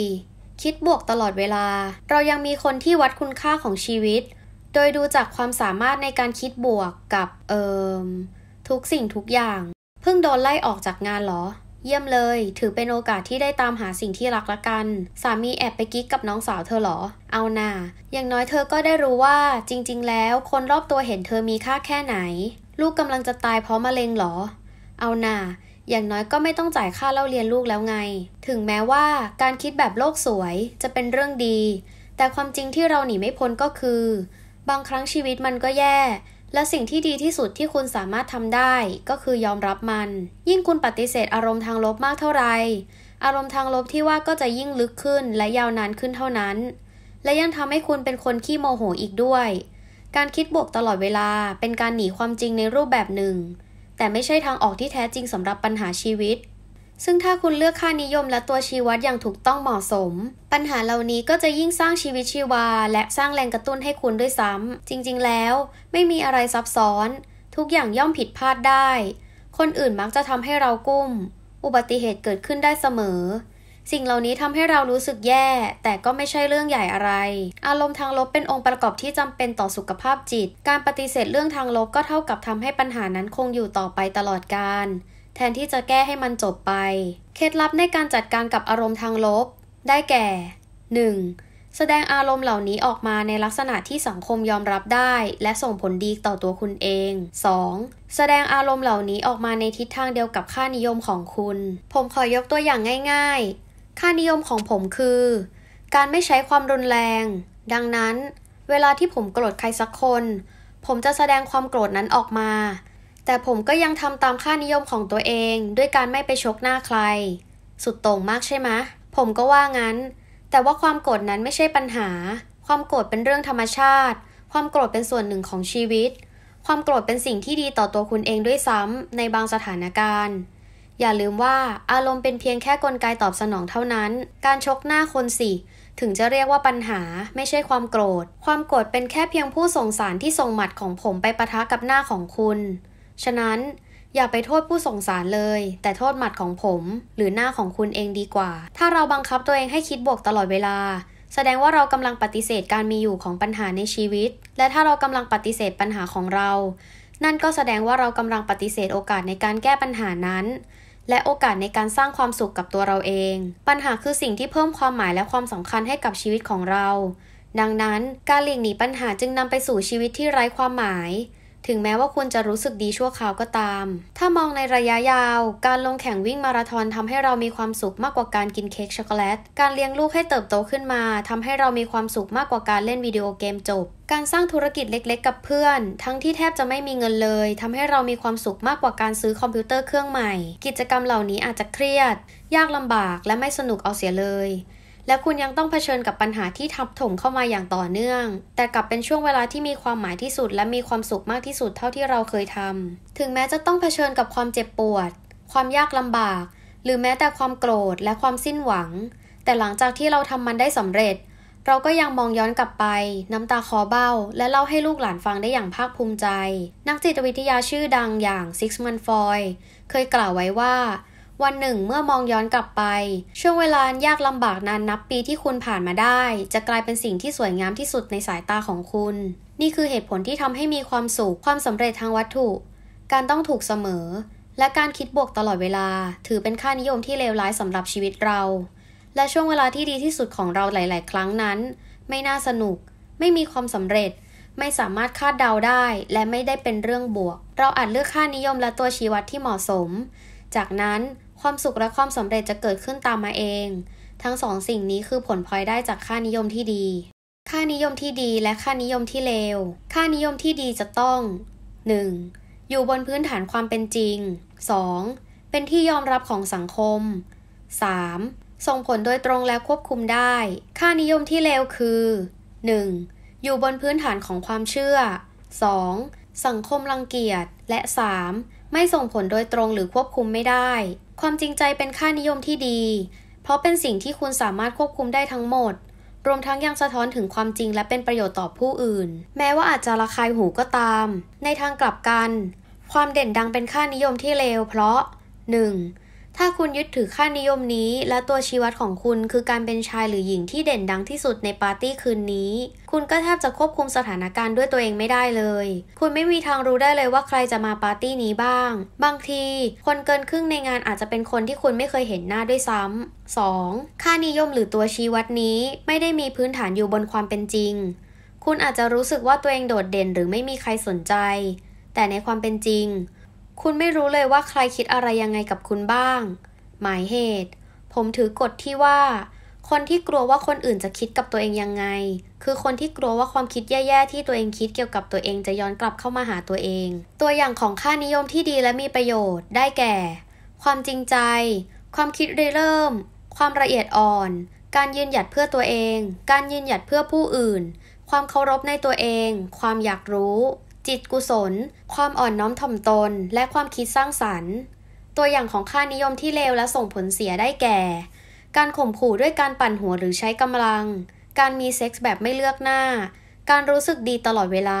4. คิดบวกตลอดเวลา เรายังมีคนที่วัดคุณค่าของชีวิต โดยดูจากความสามารถในการคิดบวกกับเอิ่มทุกสิ่งทุกอย่างเพิ่งโดนไล่ออกจากงานหรอ เยี่ยมเลย ถือเป็นโอกาสที่ได้ตามหาสิ่งที่รักละกัน สามีแอบไปกิ๊กกับน้องสาวเธอหรอเอาหนาอย่างน้อยเธอก็ได้รู้ว่า จริงๆแล้วคนรอบตัวเห็นเธอมีค่าแค่ไหน ลูกกำลังจะตายเพราะมะเร็งหรอ เอาหนาอย่างน้อยก็ไม่ต้องจ่ายค่าเล่าเรียนลูกแล้วไง ถึงแม้ว่าการคิดแบบโลกสวยจะเป็นเรื่องดี แต่ความจริงที่เราหนีไม่พ้นก็คือ บางครั้งชีวิตมันก็แย่และสิ่งที่ดีที่สุดที่คุณสามารถทำได้ก็คือยอมรับมัน ยิ่งคุณปฏิเสธอารมณ์ทางลบมากเท่าไหร่อารมณ์ทางลบที่ว่าก็จะยิ่งลึกขึ้นและยาวนานขึ้นเท่านั้น และยังทำให้คุณเป็นคนขี้โมโหอีกด้วย การคิดบวกตลอดเวลาเป็นการหนีความจริงในรูปแบบหนึ่ง แต่ไม่ใช่ทางออกที่แท้จริงสำหรับปัญหาชีวิตซึ่งถ้าคุณเลือกค่านิยมและตัวชี้วัดอย่างถูกต้องเหมาะสม ปัญหาเหล่านี้ก็จะยิ่งสร้างชีวิตชีวา และสร้างแรงกระตุ้นให้คุณด้วยซ้ำจริงๆแล้ว ไม่มีอะไรซับซ้อน ทุกอย่างย่อมผิดพลาดได้ คนอื่นมักจะทำให้เรากุ้ม อุบัติเหตุเกิดขึ้นได้เสมอ สิ่งเหล่านี้ทำให้เรารู้สึกแย่ แต่ก็ไม่ใช่เรื่องใหญ่อะไร อารมณ์ทางลบเป็นองค์ประกอบที่จำเป็นต่อสุขภาพจิต การปฏิเสธเรื่องทางลบก็เท่ากับทำให้ปัญหานั้นคงอยู่ต่อไปตลอดกาลแทนที่จะแก้ให้มันจบไป เคล็ดลับในการจัดการกับอารมณ์ทางลบ ได้แก่ 1. แสดงอารมณ์เหล่านี้ออกมาในลักษณะที่สังคมยอมรับได้และส่งผลดีต่อตัวคุณเอง 2. แสดงอารมณ์เหล่านี้ออกมาในทิศทางเดียวกับค่านิยมของคุณ ผมขอยกตัวอย่างง่ายๆ ค่านิยมของผมคือ การไม่ใช้ความรุนแรง ดังนั้น เวลาที่ผมโกรธใครสักคน ผมจะแสดงความโกรธนั้นออกมาแต่ผมก็ยังทำตามค่านิยมของตัวเอง ด้วยการไม่ไปชกหน้าใคร สุดโต่งมากใช่ไหมผมก็ว่างั้น แต่ว่าความโกรธนั้นไม่ใช่ปัญหา ความโกรธเป็นเรื่องธรรมชาติ ความโกรธเป็นส่วนหนึ่งของชีวิต ความโกรธเป็นสิ่งที่ดีต่อตัวคุณเองด้วยซ้ำในบางสถานการณ์ อย่าลืมว่าอารมณ์เป็นเพียงแค่กลไกตอบสนองเท่านั้น การชกหน้าคนสิ ถึงจะเรียกว่าปัญหา ไม่ใช่ความโกรธ ความโกรธเป็นแค่เพียงผู้ส่งสารที่ส่งหมัดของผมไปปะทะกับหน้าของคุณฉะนั้นอย่าไปโทษผู้ส่งสารเลย แต่โทษหมัดของผม หรือหน้าของคุณเองดีกว่า ถ้าเราบังคับตัวเองให้คิดบวกตลอดเวลา แสดงว่าเรากำลังปฏิเสธการมีอยู่ของปัญหาในชีวิต และถ้าเรากำลังปฏิเสธปัญหาของเรา นั่นก็แสดงว่าเรากำลังปฏิเสธโอกาสในการแก้ปัญหานั้น และโอกาสในการสร้างความสุขกับตัวเราเอง ปัญหาคือสิ่งที่เพิ่มความหมายและความสำคัญให้กับชีวิตของเรา ดังนั้นการหลีกหนีปัญหาจึงนำไปสู่ชีวิตที่ไร้ความหมายถึงแม้ว่าคุณจะรู้สึกดีชั่วคราวก็ตาม ถ้ามองในระยะยาว การลงแข่งวิ่งมาราธอนทำให้เรามีความสุขมากกว่าการกินเค้กช็อกโกแลต การเลี้ยงลูกให้เติบโตขึ้นมาทำให้เรามีความสุขมากกว่าการเล่นวิดีโอเกมจบ การสร้างธุรกิจเล็กๆ กับเพื่อน ทั้งที่แทบจะไม่มีเงินเลยทำให้เรามีความสุขมากกว่าการซื้อคอมพิวเตอร์เครื่องใหม่ กิจกรรมเหล่านี้อาจจะเครียด ยากลำบาก และไม่สนุกเอาเสียเลยและคุณยังต้องเผชิญกับปัญหาที่ทับถม เข้ามาอย่างต่อเนื่อง แต่กลับเป็นช่วงเวลาที่มีความหมายที่สุดและมีความสุขมากที่สุดเท่าที่เราเคยทำ ถึงแม้จะต้องเผชิญกับความเจ็บปวด ความยากลำบาก หรือแม้แต่ความโกรธและความสิ้นหวัง แต่หลังจากที่เราทำมันได้สำเร็จ เราก็ยังมองย้อนกลับไป น้ำตาคอเบ้า และเล่าให้ลูกหลานฟังได้อย่างภาคภูมิใจ นักจิตวิทยาชื่อดังอย่างซิกส์มันฟอยเคยกล่าวไว้ว่าวันหนึ่ง เมื่อมองย้อนกลับไป ช่วงเวลายากลำบากนานนับปีที่คุณผ่านมาได้ จะกลายเป็นสิ่งที่สวยงามที่สุดในสายตาของคุณ นี่คือเหตุผลที่ทำให้มีความสุขความสำเร็จทางวัตถุ การต้องถูกเสมอ และการคิดบวกตลอดเวลา ถือเป็นค่านิยมที่เลวร้ายสำหรับชีวิตเรา และช่วงเวลาที่ดีที่สุดของเราหลาย ๆ ครั้งนั้น ไม่น่าสนุก ไม่มีความสำเร็จ ไม่สามารถคาดเดาได้และไม่ได้เป็นเรื่องบวก เราอาจเลือกค่านิยมและตัวชี้วัดที่เหมาะสมจากนั้นความสุขและความสำเร็จจะเกิดขึ้นตามมาเอง ทั้งสองสิ่งนี้คือผลพลอยได้จากค่านิยมที่ดี ค่านิยมที่ดีและค่านิยมที่เลว ค่านิยมที่ดีจะต้อง 1. อยู่บนพื้นฐานความเป็นจริง 2. เป็นที่ยอมรับของสังคม 3. ส่งผลโดยตรงและควบคุมได้ ค่านิยมที่เลวคือ 1. อยู่บนพื้นฐานของความเชื่อ 2. สังคมรังเกียจและ 3. ไม่ส่งผลโดยตรงหรือควบคุมไม่ได้ ความจริงใจเป็นค่านิยมที่ดี เพราะเป็นสิ่งที่คุณสามารถควบคุมได้ทั้งหมด รวมทั้งยังสะท้อนถึงความจริงและเป็นประโยชน์ต่อผู้อื่น แม้ว่าอาจจะระคายหูก็ตาม ในทางกลับกัน ความเด่นดังเป็นค่านิยมที่เลว เพราะ 1. ถ้าคุณยึดถือค่านิยมนี้ และตัวชีวัดของคุณคือการเป็นชายหรือหญิงที่เด่นดังที่สุดในปาร์ตี้คืนนี้ คุณก็แทบจะควบคุมสถานการณ์ด้วยตัวเองไม่ได้เลย คุณไม่มีทางรู้ได้เลยว่าใครจะมาปาร์ตี้นี้บ้างบางที คนเกินครึ่งในงานอาจจะเป็นคนที่คุณไม่เคยเห็นหน้าด้วยซ้ำ 2. ค่านิยมหรือตัวชีวัดนี้ไม่ได้มีพื้นฐานอยู่บนความเป็นจริง คุณอาจจะรู้สึกว่าตัวเองโดดเด่น หรือไม่มีใครสนใจ แต่ในความเป็นจริงคุณไม่รู้เลยว่าใครคิดอะไรยังไงกับคุณบ้าง หมายเหตุ ผมถือกฎที่ว่า คนที่กลัวว่าคนอื่นจะคิดกับตัวเองยังไง คือคนที่กลัวว่าความคิดแย่ๆที่ตัวเองคิดเกี่ยวกับตัวเองจะย้อนกลับเข้ามาหาตัวเอง ตัวอย่างของค่านิยมที่ดีและมีประโยชน์ ได้แก่ ความจริงใจ ความคิดเริ่ม ความละเอียดอ่อน การยืนหยัดเพื่อตัวเอง การยืนหยัดเพื่อผู้อื่น ความเคารพในตัวเอง ความอยากรู้จิตกุศล ความอ่อนน้อมถ่อมตน และความคิดสร้างสรรค์ ตัวอย่างของค่านิยมที่เลวและส่งผลเสียได้แก่ การข่มขู่ด้วยการปั่นหัวหรือใช้กำลัง การมีเซ็กส์แบบไม่เลือกหน้า การรู้สึกดีตลอดเวลา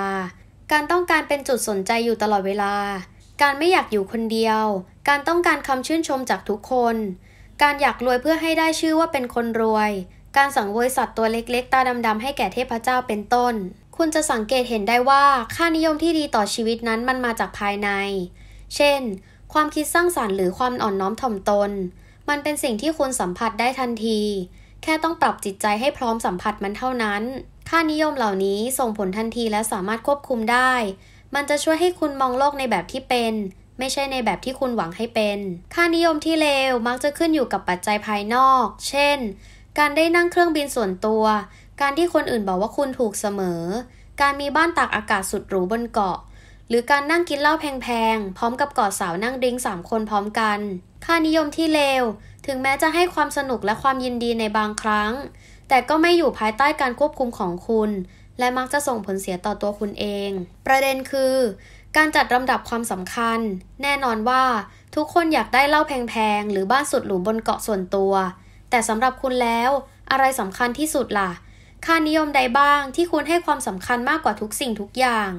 การต้องการเป็นจุดสนใจอยู่ตลอดเวลา การไม่อยากอยู่คนเดียว การต้องการคำชื่นชมจากทุกคน การอยากรวยเพื่อให้ได้ชื่อว่าเป็นคนรวย การสังเวยสัตว์ตัวเล็กๆ ตาดำๆให้แก่เทพเจ้าเป็นต้นคุณจะสังเกตเห็นได้ว่าค่านิยมที่ดีต่อชีวิตนั้นมันมาจากภายใน เช่น ความคิดสร้างสารรค์หรือความอ่อนน้อมถ่อมตน มันเป็นสิ่งที่คุณสัมผัสได้ทันที แค่ต้องปรับจิตใจให้พร้อมสัมผัสมันเท่านั้น ค่านิยมเหล่านี้ส่งผลทันทีและสามารถควบคุมได้ มันจะช่วยให้คุณมองโลกในแบบที่เป็น ไม่ใช่ในแบบที่คุณหวังให้เป็น ค่านิยมที่เลวมักจะขึ้นอยู่กับปัจจัยภายนอก เช่น การได้นั่งเครื่องบินส่วนตัวการที่คนอื่นบอกว่าคุณถูกเสมอ การมีบ้านตากอากาศสุดหรูบนเกาะ หรือการนั่งกินเหล้าแพงๆ พร้อมกับกอดสาวนั่งดิ้งสามคนพร้อมกัน ค่านิยมที่เลว ถึงแม้จะให้ความสนุกและความยินดีในบางครั้ง แต่ก็ไม่อยู่ภายใต้การควบคุมของคุณ และมักจะส่งผลเสียต่อตัวคุณเอง ประเด็นคือ การจัดลำดับความสำคัญ แน่นอนว่าทุกคนอยากได้เหล้าแพงๆ หรือบ้านสุดหรูบนเกาะส่วนตัว แต่สำหรับคุณแล้วอะไรสำคัญที่สุดล่ะค่านิยมใดบ้างที่คุณให้ความสำคัญมากกว่าทุกสิ่งทุกอย่าง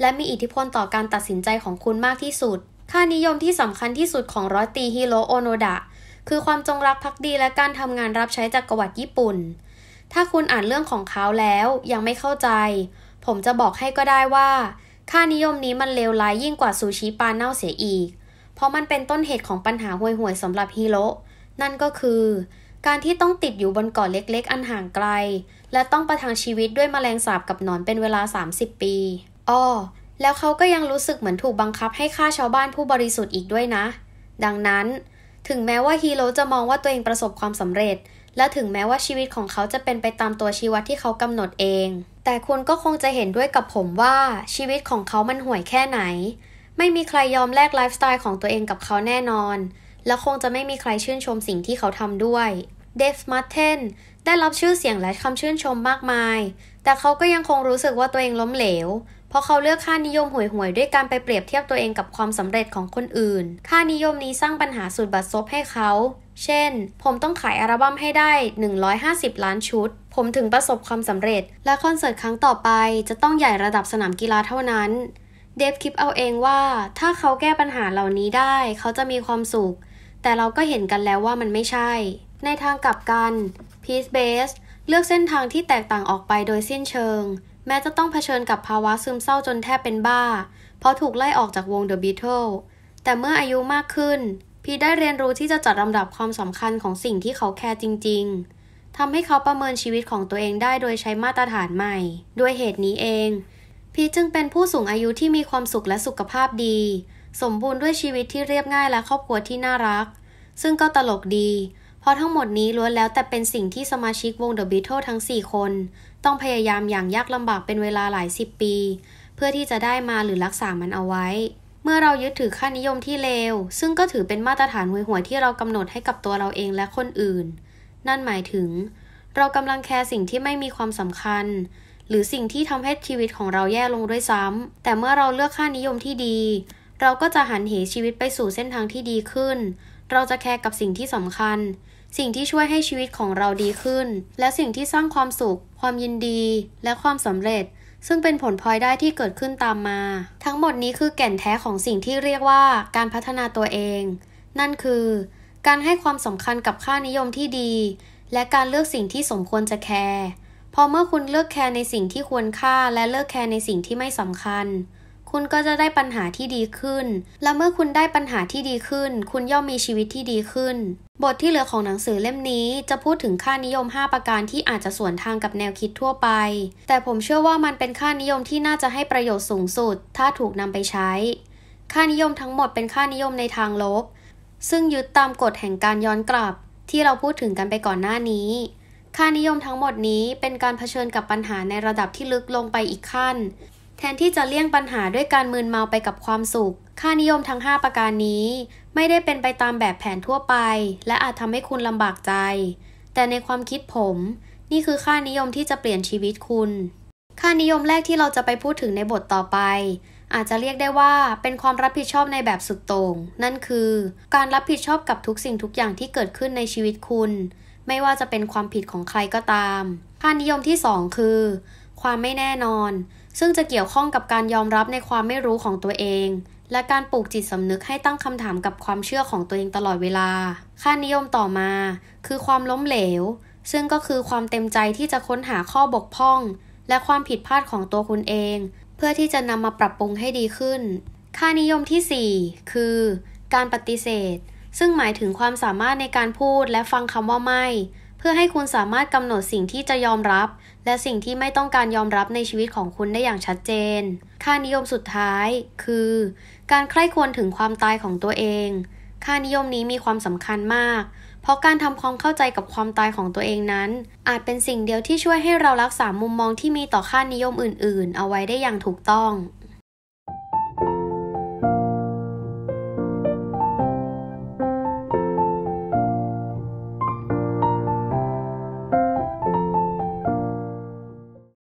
และมีอิทธิพลต่อการตัดสินใจของคุณมากที่สุด ค่านิยมที่สำคัญที่สุดของร้อยตีฮิโรโอโนดะ คือความจงรักภักดีและการทำงานรับใช้จักรวรรดิญี่ปุ่น ถ้าคุณอ่านเรื่องของเขาแล้วยังไม่เข้าใจ ผมจะบอกให้ก็ได้ว่า ค่านิยมนี้มันเลวร้ายยิ่งกว่าซูชิปลาเน่าเสียอีก เพราะมันเป็นต้นเหตุของปัญหาห่วยห่วยสำหรับฮิโรนั่นก็คือ การที่ต้องติดอยู่บนเกาะเล็กๆ อันห่างไกลและต้องประทังชีวิตด้วยมแมลงสาบกับหนอนเป็นเวลา 30 ปีอ้อแล้วเขาก็ยังรู้สึกเหมือนถูกบังคับให้ฆ่าชาวบ้านผู้บริสุทธิ์อีกด้วยนะ ดังนั้น ถึงแม้ว่าฮีโร่จะมองว่าตัวเองประสบความสำเร็จ และถึงแม้ว่าชีวิตของเขาจะเป็นไปตามตัวชีวิตที่เขากำหนดเอง แต่คุณก็คงจะเห็นด้วยกับผมว่าชีวิตของเขา มันห่วยแค่ไหน ไม่มีใครยอมแลกไลฟ์สไตล์ของตัวเองกับเขาแน่นอน และคงจะไม่มีใครชื่นชมสิ่งที่เขาทำด้วย เดฟมาร์เทนได้รับชื่อเสียงและคำชื่นชมมากมาย แต่เขาก็ยังคงรู้สึกว่าตัวเองล้มเหลว เพราะเขาเลือกค่านิยมห่วยๆด้วยการไปเปรียบเทียบตัวเองกับความสำเร็จของคนอื่น ค่านิยมนี้สร้างปัญหาสุดบัดซบให้เขา เช่น ผมต้องขายอัลบั้มให้ได้ 150 ล้านชุด ผมถึงประสบความสำเร็จ และคอนเสิร์ตครั้งต่อไป จะต้องใหญ่ระดับสนามกีฬาเท่านั้น เดฟคิดเอาเองว่า ถ้าเขาแก้ปัญหาเหล่านี้ได้ เขาจะมีความสุข แต่เราก็เห็นกันแล้วว่ามันไม่ใช่ ในทางกลับกันพีซเบสเลือกเส้นทางที่แตกต่างออกไปโดยสิ้นเชิง แม้จะต้องเผชิญกับภาวะซึมเศร้าจนแทบเป็นบ้า เพราะถูกไล่ออกจากวง The Beatles แต่เมื่ออายุมากขึ้น พีได้เรียนรู้ที่จะจัดลำดับความสำคัญของสิ่งที่เขาแคร์จริงๆทำให้เขาประเมินชีวิตของตัวเองได้โดยใช้มาตรฐานใหม่ ด้วยเหตุนี้เอง พีจึงเป็นผู้สูงอายุที่มีความสุขและสุขภาพดี สมบูรณ์ด้วยชีวิตที่เรียบง่ายและครอบครัวที่น่ารัก ซึ่งก็ตลกดีเพราะทั้งหมดนี้ล้วนแล้วแต่เป็นสิ่งที่สมาชิกวง The Beatles ทั้ง 4 คน ต้องพยายามอย่างยากลำบากเป็นเวลาหลายสิบปี เพื่อที่จะได้มาหรือรักษามันเอาไว้ เมื่อเรายึดถือค่านิยมที่เลว ซึ่งก็ถือเป็นมาตรฐานห่วยหวยที่เรากำหนดให้กับตัวเราเองและคนอื่น นั่นหมายถึง เรากำลังแคร์สิ่งที่ไม่มีความสำคัญ หรือสิ่งที่ทำให้ชีวิตของเราแย่ลงด้วยซ้ำแต่เมื่อเราเลือกค่านิยมที่ดี เราก็จะหันเหชีวิตไปสู่เส้นทางที่ดีขึ้น เราจะแคร์กับสิ่งที่สำคัญสิ่งที่ช่วยให้ชีวิตของเราดีขึ้น และสิ่งที่สร้างความสุข ความยินดี และความสำเร็จ ซึ่งเป็นผลพลอยได้ที่เกิดขึ้นตามมา ทั้งหมดนี้คือแก่นแท้ของสิ่งที่เรียกว่าการพัฒนาตัวเอง นั่นคือการให้ความสำคัญกับค่านิยมที่ดี และการเลือกสิ่งที่สมควรจะแคร์ พอเมื่อคุณเลือกแคร์ในสิ่งที่ควรค่าและเลือกแคร์ในสิ่งที่ไม่สำคัญคุณก็จะได้ปัญหาที่ดีขึ้น และเมื่อคุณได้ปัญหาที่ดีขึ้น คุณย่อมมีชีวิตที่ดีขึ้น บทที่เหลือของหนังสือเล่มนี้ จะพูดถึงค่านิยม 5 ประการที่อาจจะสวนทางกับแนวคิดทั่วไป แต่ผมเชื่อว่ามันเป็นค่านิยมที่น่าจะให้ประโยชน์สูงสุด ถ้าถูกนำไปใช้ ค่านิยมทั้งหมดเป็นค่านิยมในทางลบ ซึ่งยึดตามกฎแห่งการย้อนกลับ ที่เราพูดถึงกันไปก่อนหน้านี้ ค่านิยมทั้งหมดนี้ เป็นการเผชิญกับปัญหาในระดับที่ลึกลงไปอีกขั้นแทนที่จะเลี่ยงปัญหาด้วยการมึนเมาไปกับความสุข ค่านิยมทั้ง 5 ประการนี้ ไม่ได้เป็นไปตามแบบแผนทั่วไป และอาจทำให้คุณลำบากใจ แต่ในความคิดผม นี่คือค่านิยมที่จะเปลี่ยนชีวิตคุณ ค่านิยมแรกที่เราจะไปพูดถึงในบทต่อไป อาจจะเรียกได้ว่าเป็นความรับผิดชอบในแบบสุดโต่งนั่นคือ การรับผิดชอบกับทุกสิ่งทุกอย่างที่เกิดขึ้นในชีวิตคุณ ไม่ว่าจะเป็นความผิดของใครก็ตาม ค่านิยมที่2คือ ความไม่แน่นอนซึ่งจะเกี่ยวข้องกับการยอมรับในความไม่รู้ของตัวเอง และการปลูกจิตสำนึกให้ตั้งคำถามกับความเชื่อของตัวเองตลอดเวลา ค่านิยมต่อมาคือความล้มเหลว ซึ่งก็คือความเต็มใจที่จะค้นหาข้อบกพร่อง และความผิดพลาดของตัวคุณเอง เพื่อที่จะนำมาปรับปรุงให้ดีขึ้น ค่านิยมที่ 4 คือ การปฏิเสธ ซึ่งหมายถึงความสามารถในการพูดและฟังคำว่าไม่พื่อให้คุณสามารถกำหนดสิ่งที่จะยอมรับ และสิ่งที่ไม่ต้องการยอมรับในชีวิตของคุณได้อย่างชัดเจน ค่านิยมสุดท้าย คือ การใคร่ควรถึงความตายของตัวเองค่านิยมนี้มีความสำคัญมาก เพราะการทำความเข้าใจกับความตายของตัวเองนั้น อาจเป็นสิ่งเดียวที่ช่วยให้เรารักษามุมมองที่มีต่อค่านิยมอื่น ๆ เอาไว้ได้อย่างถูกต้อง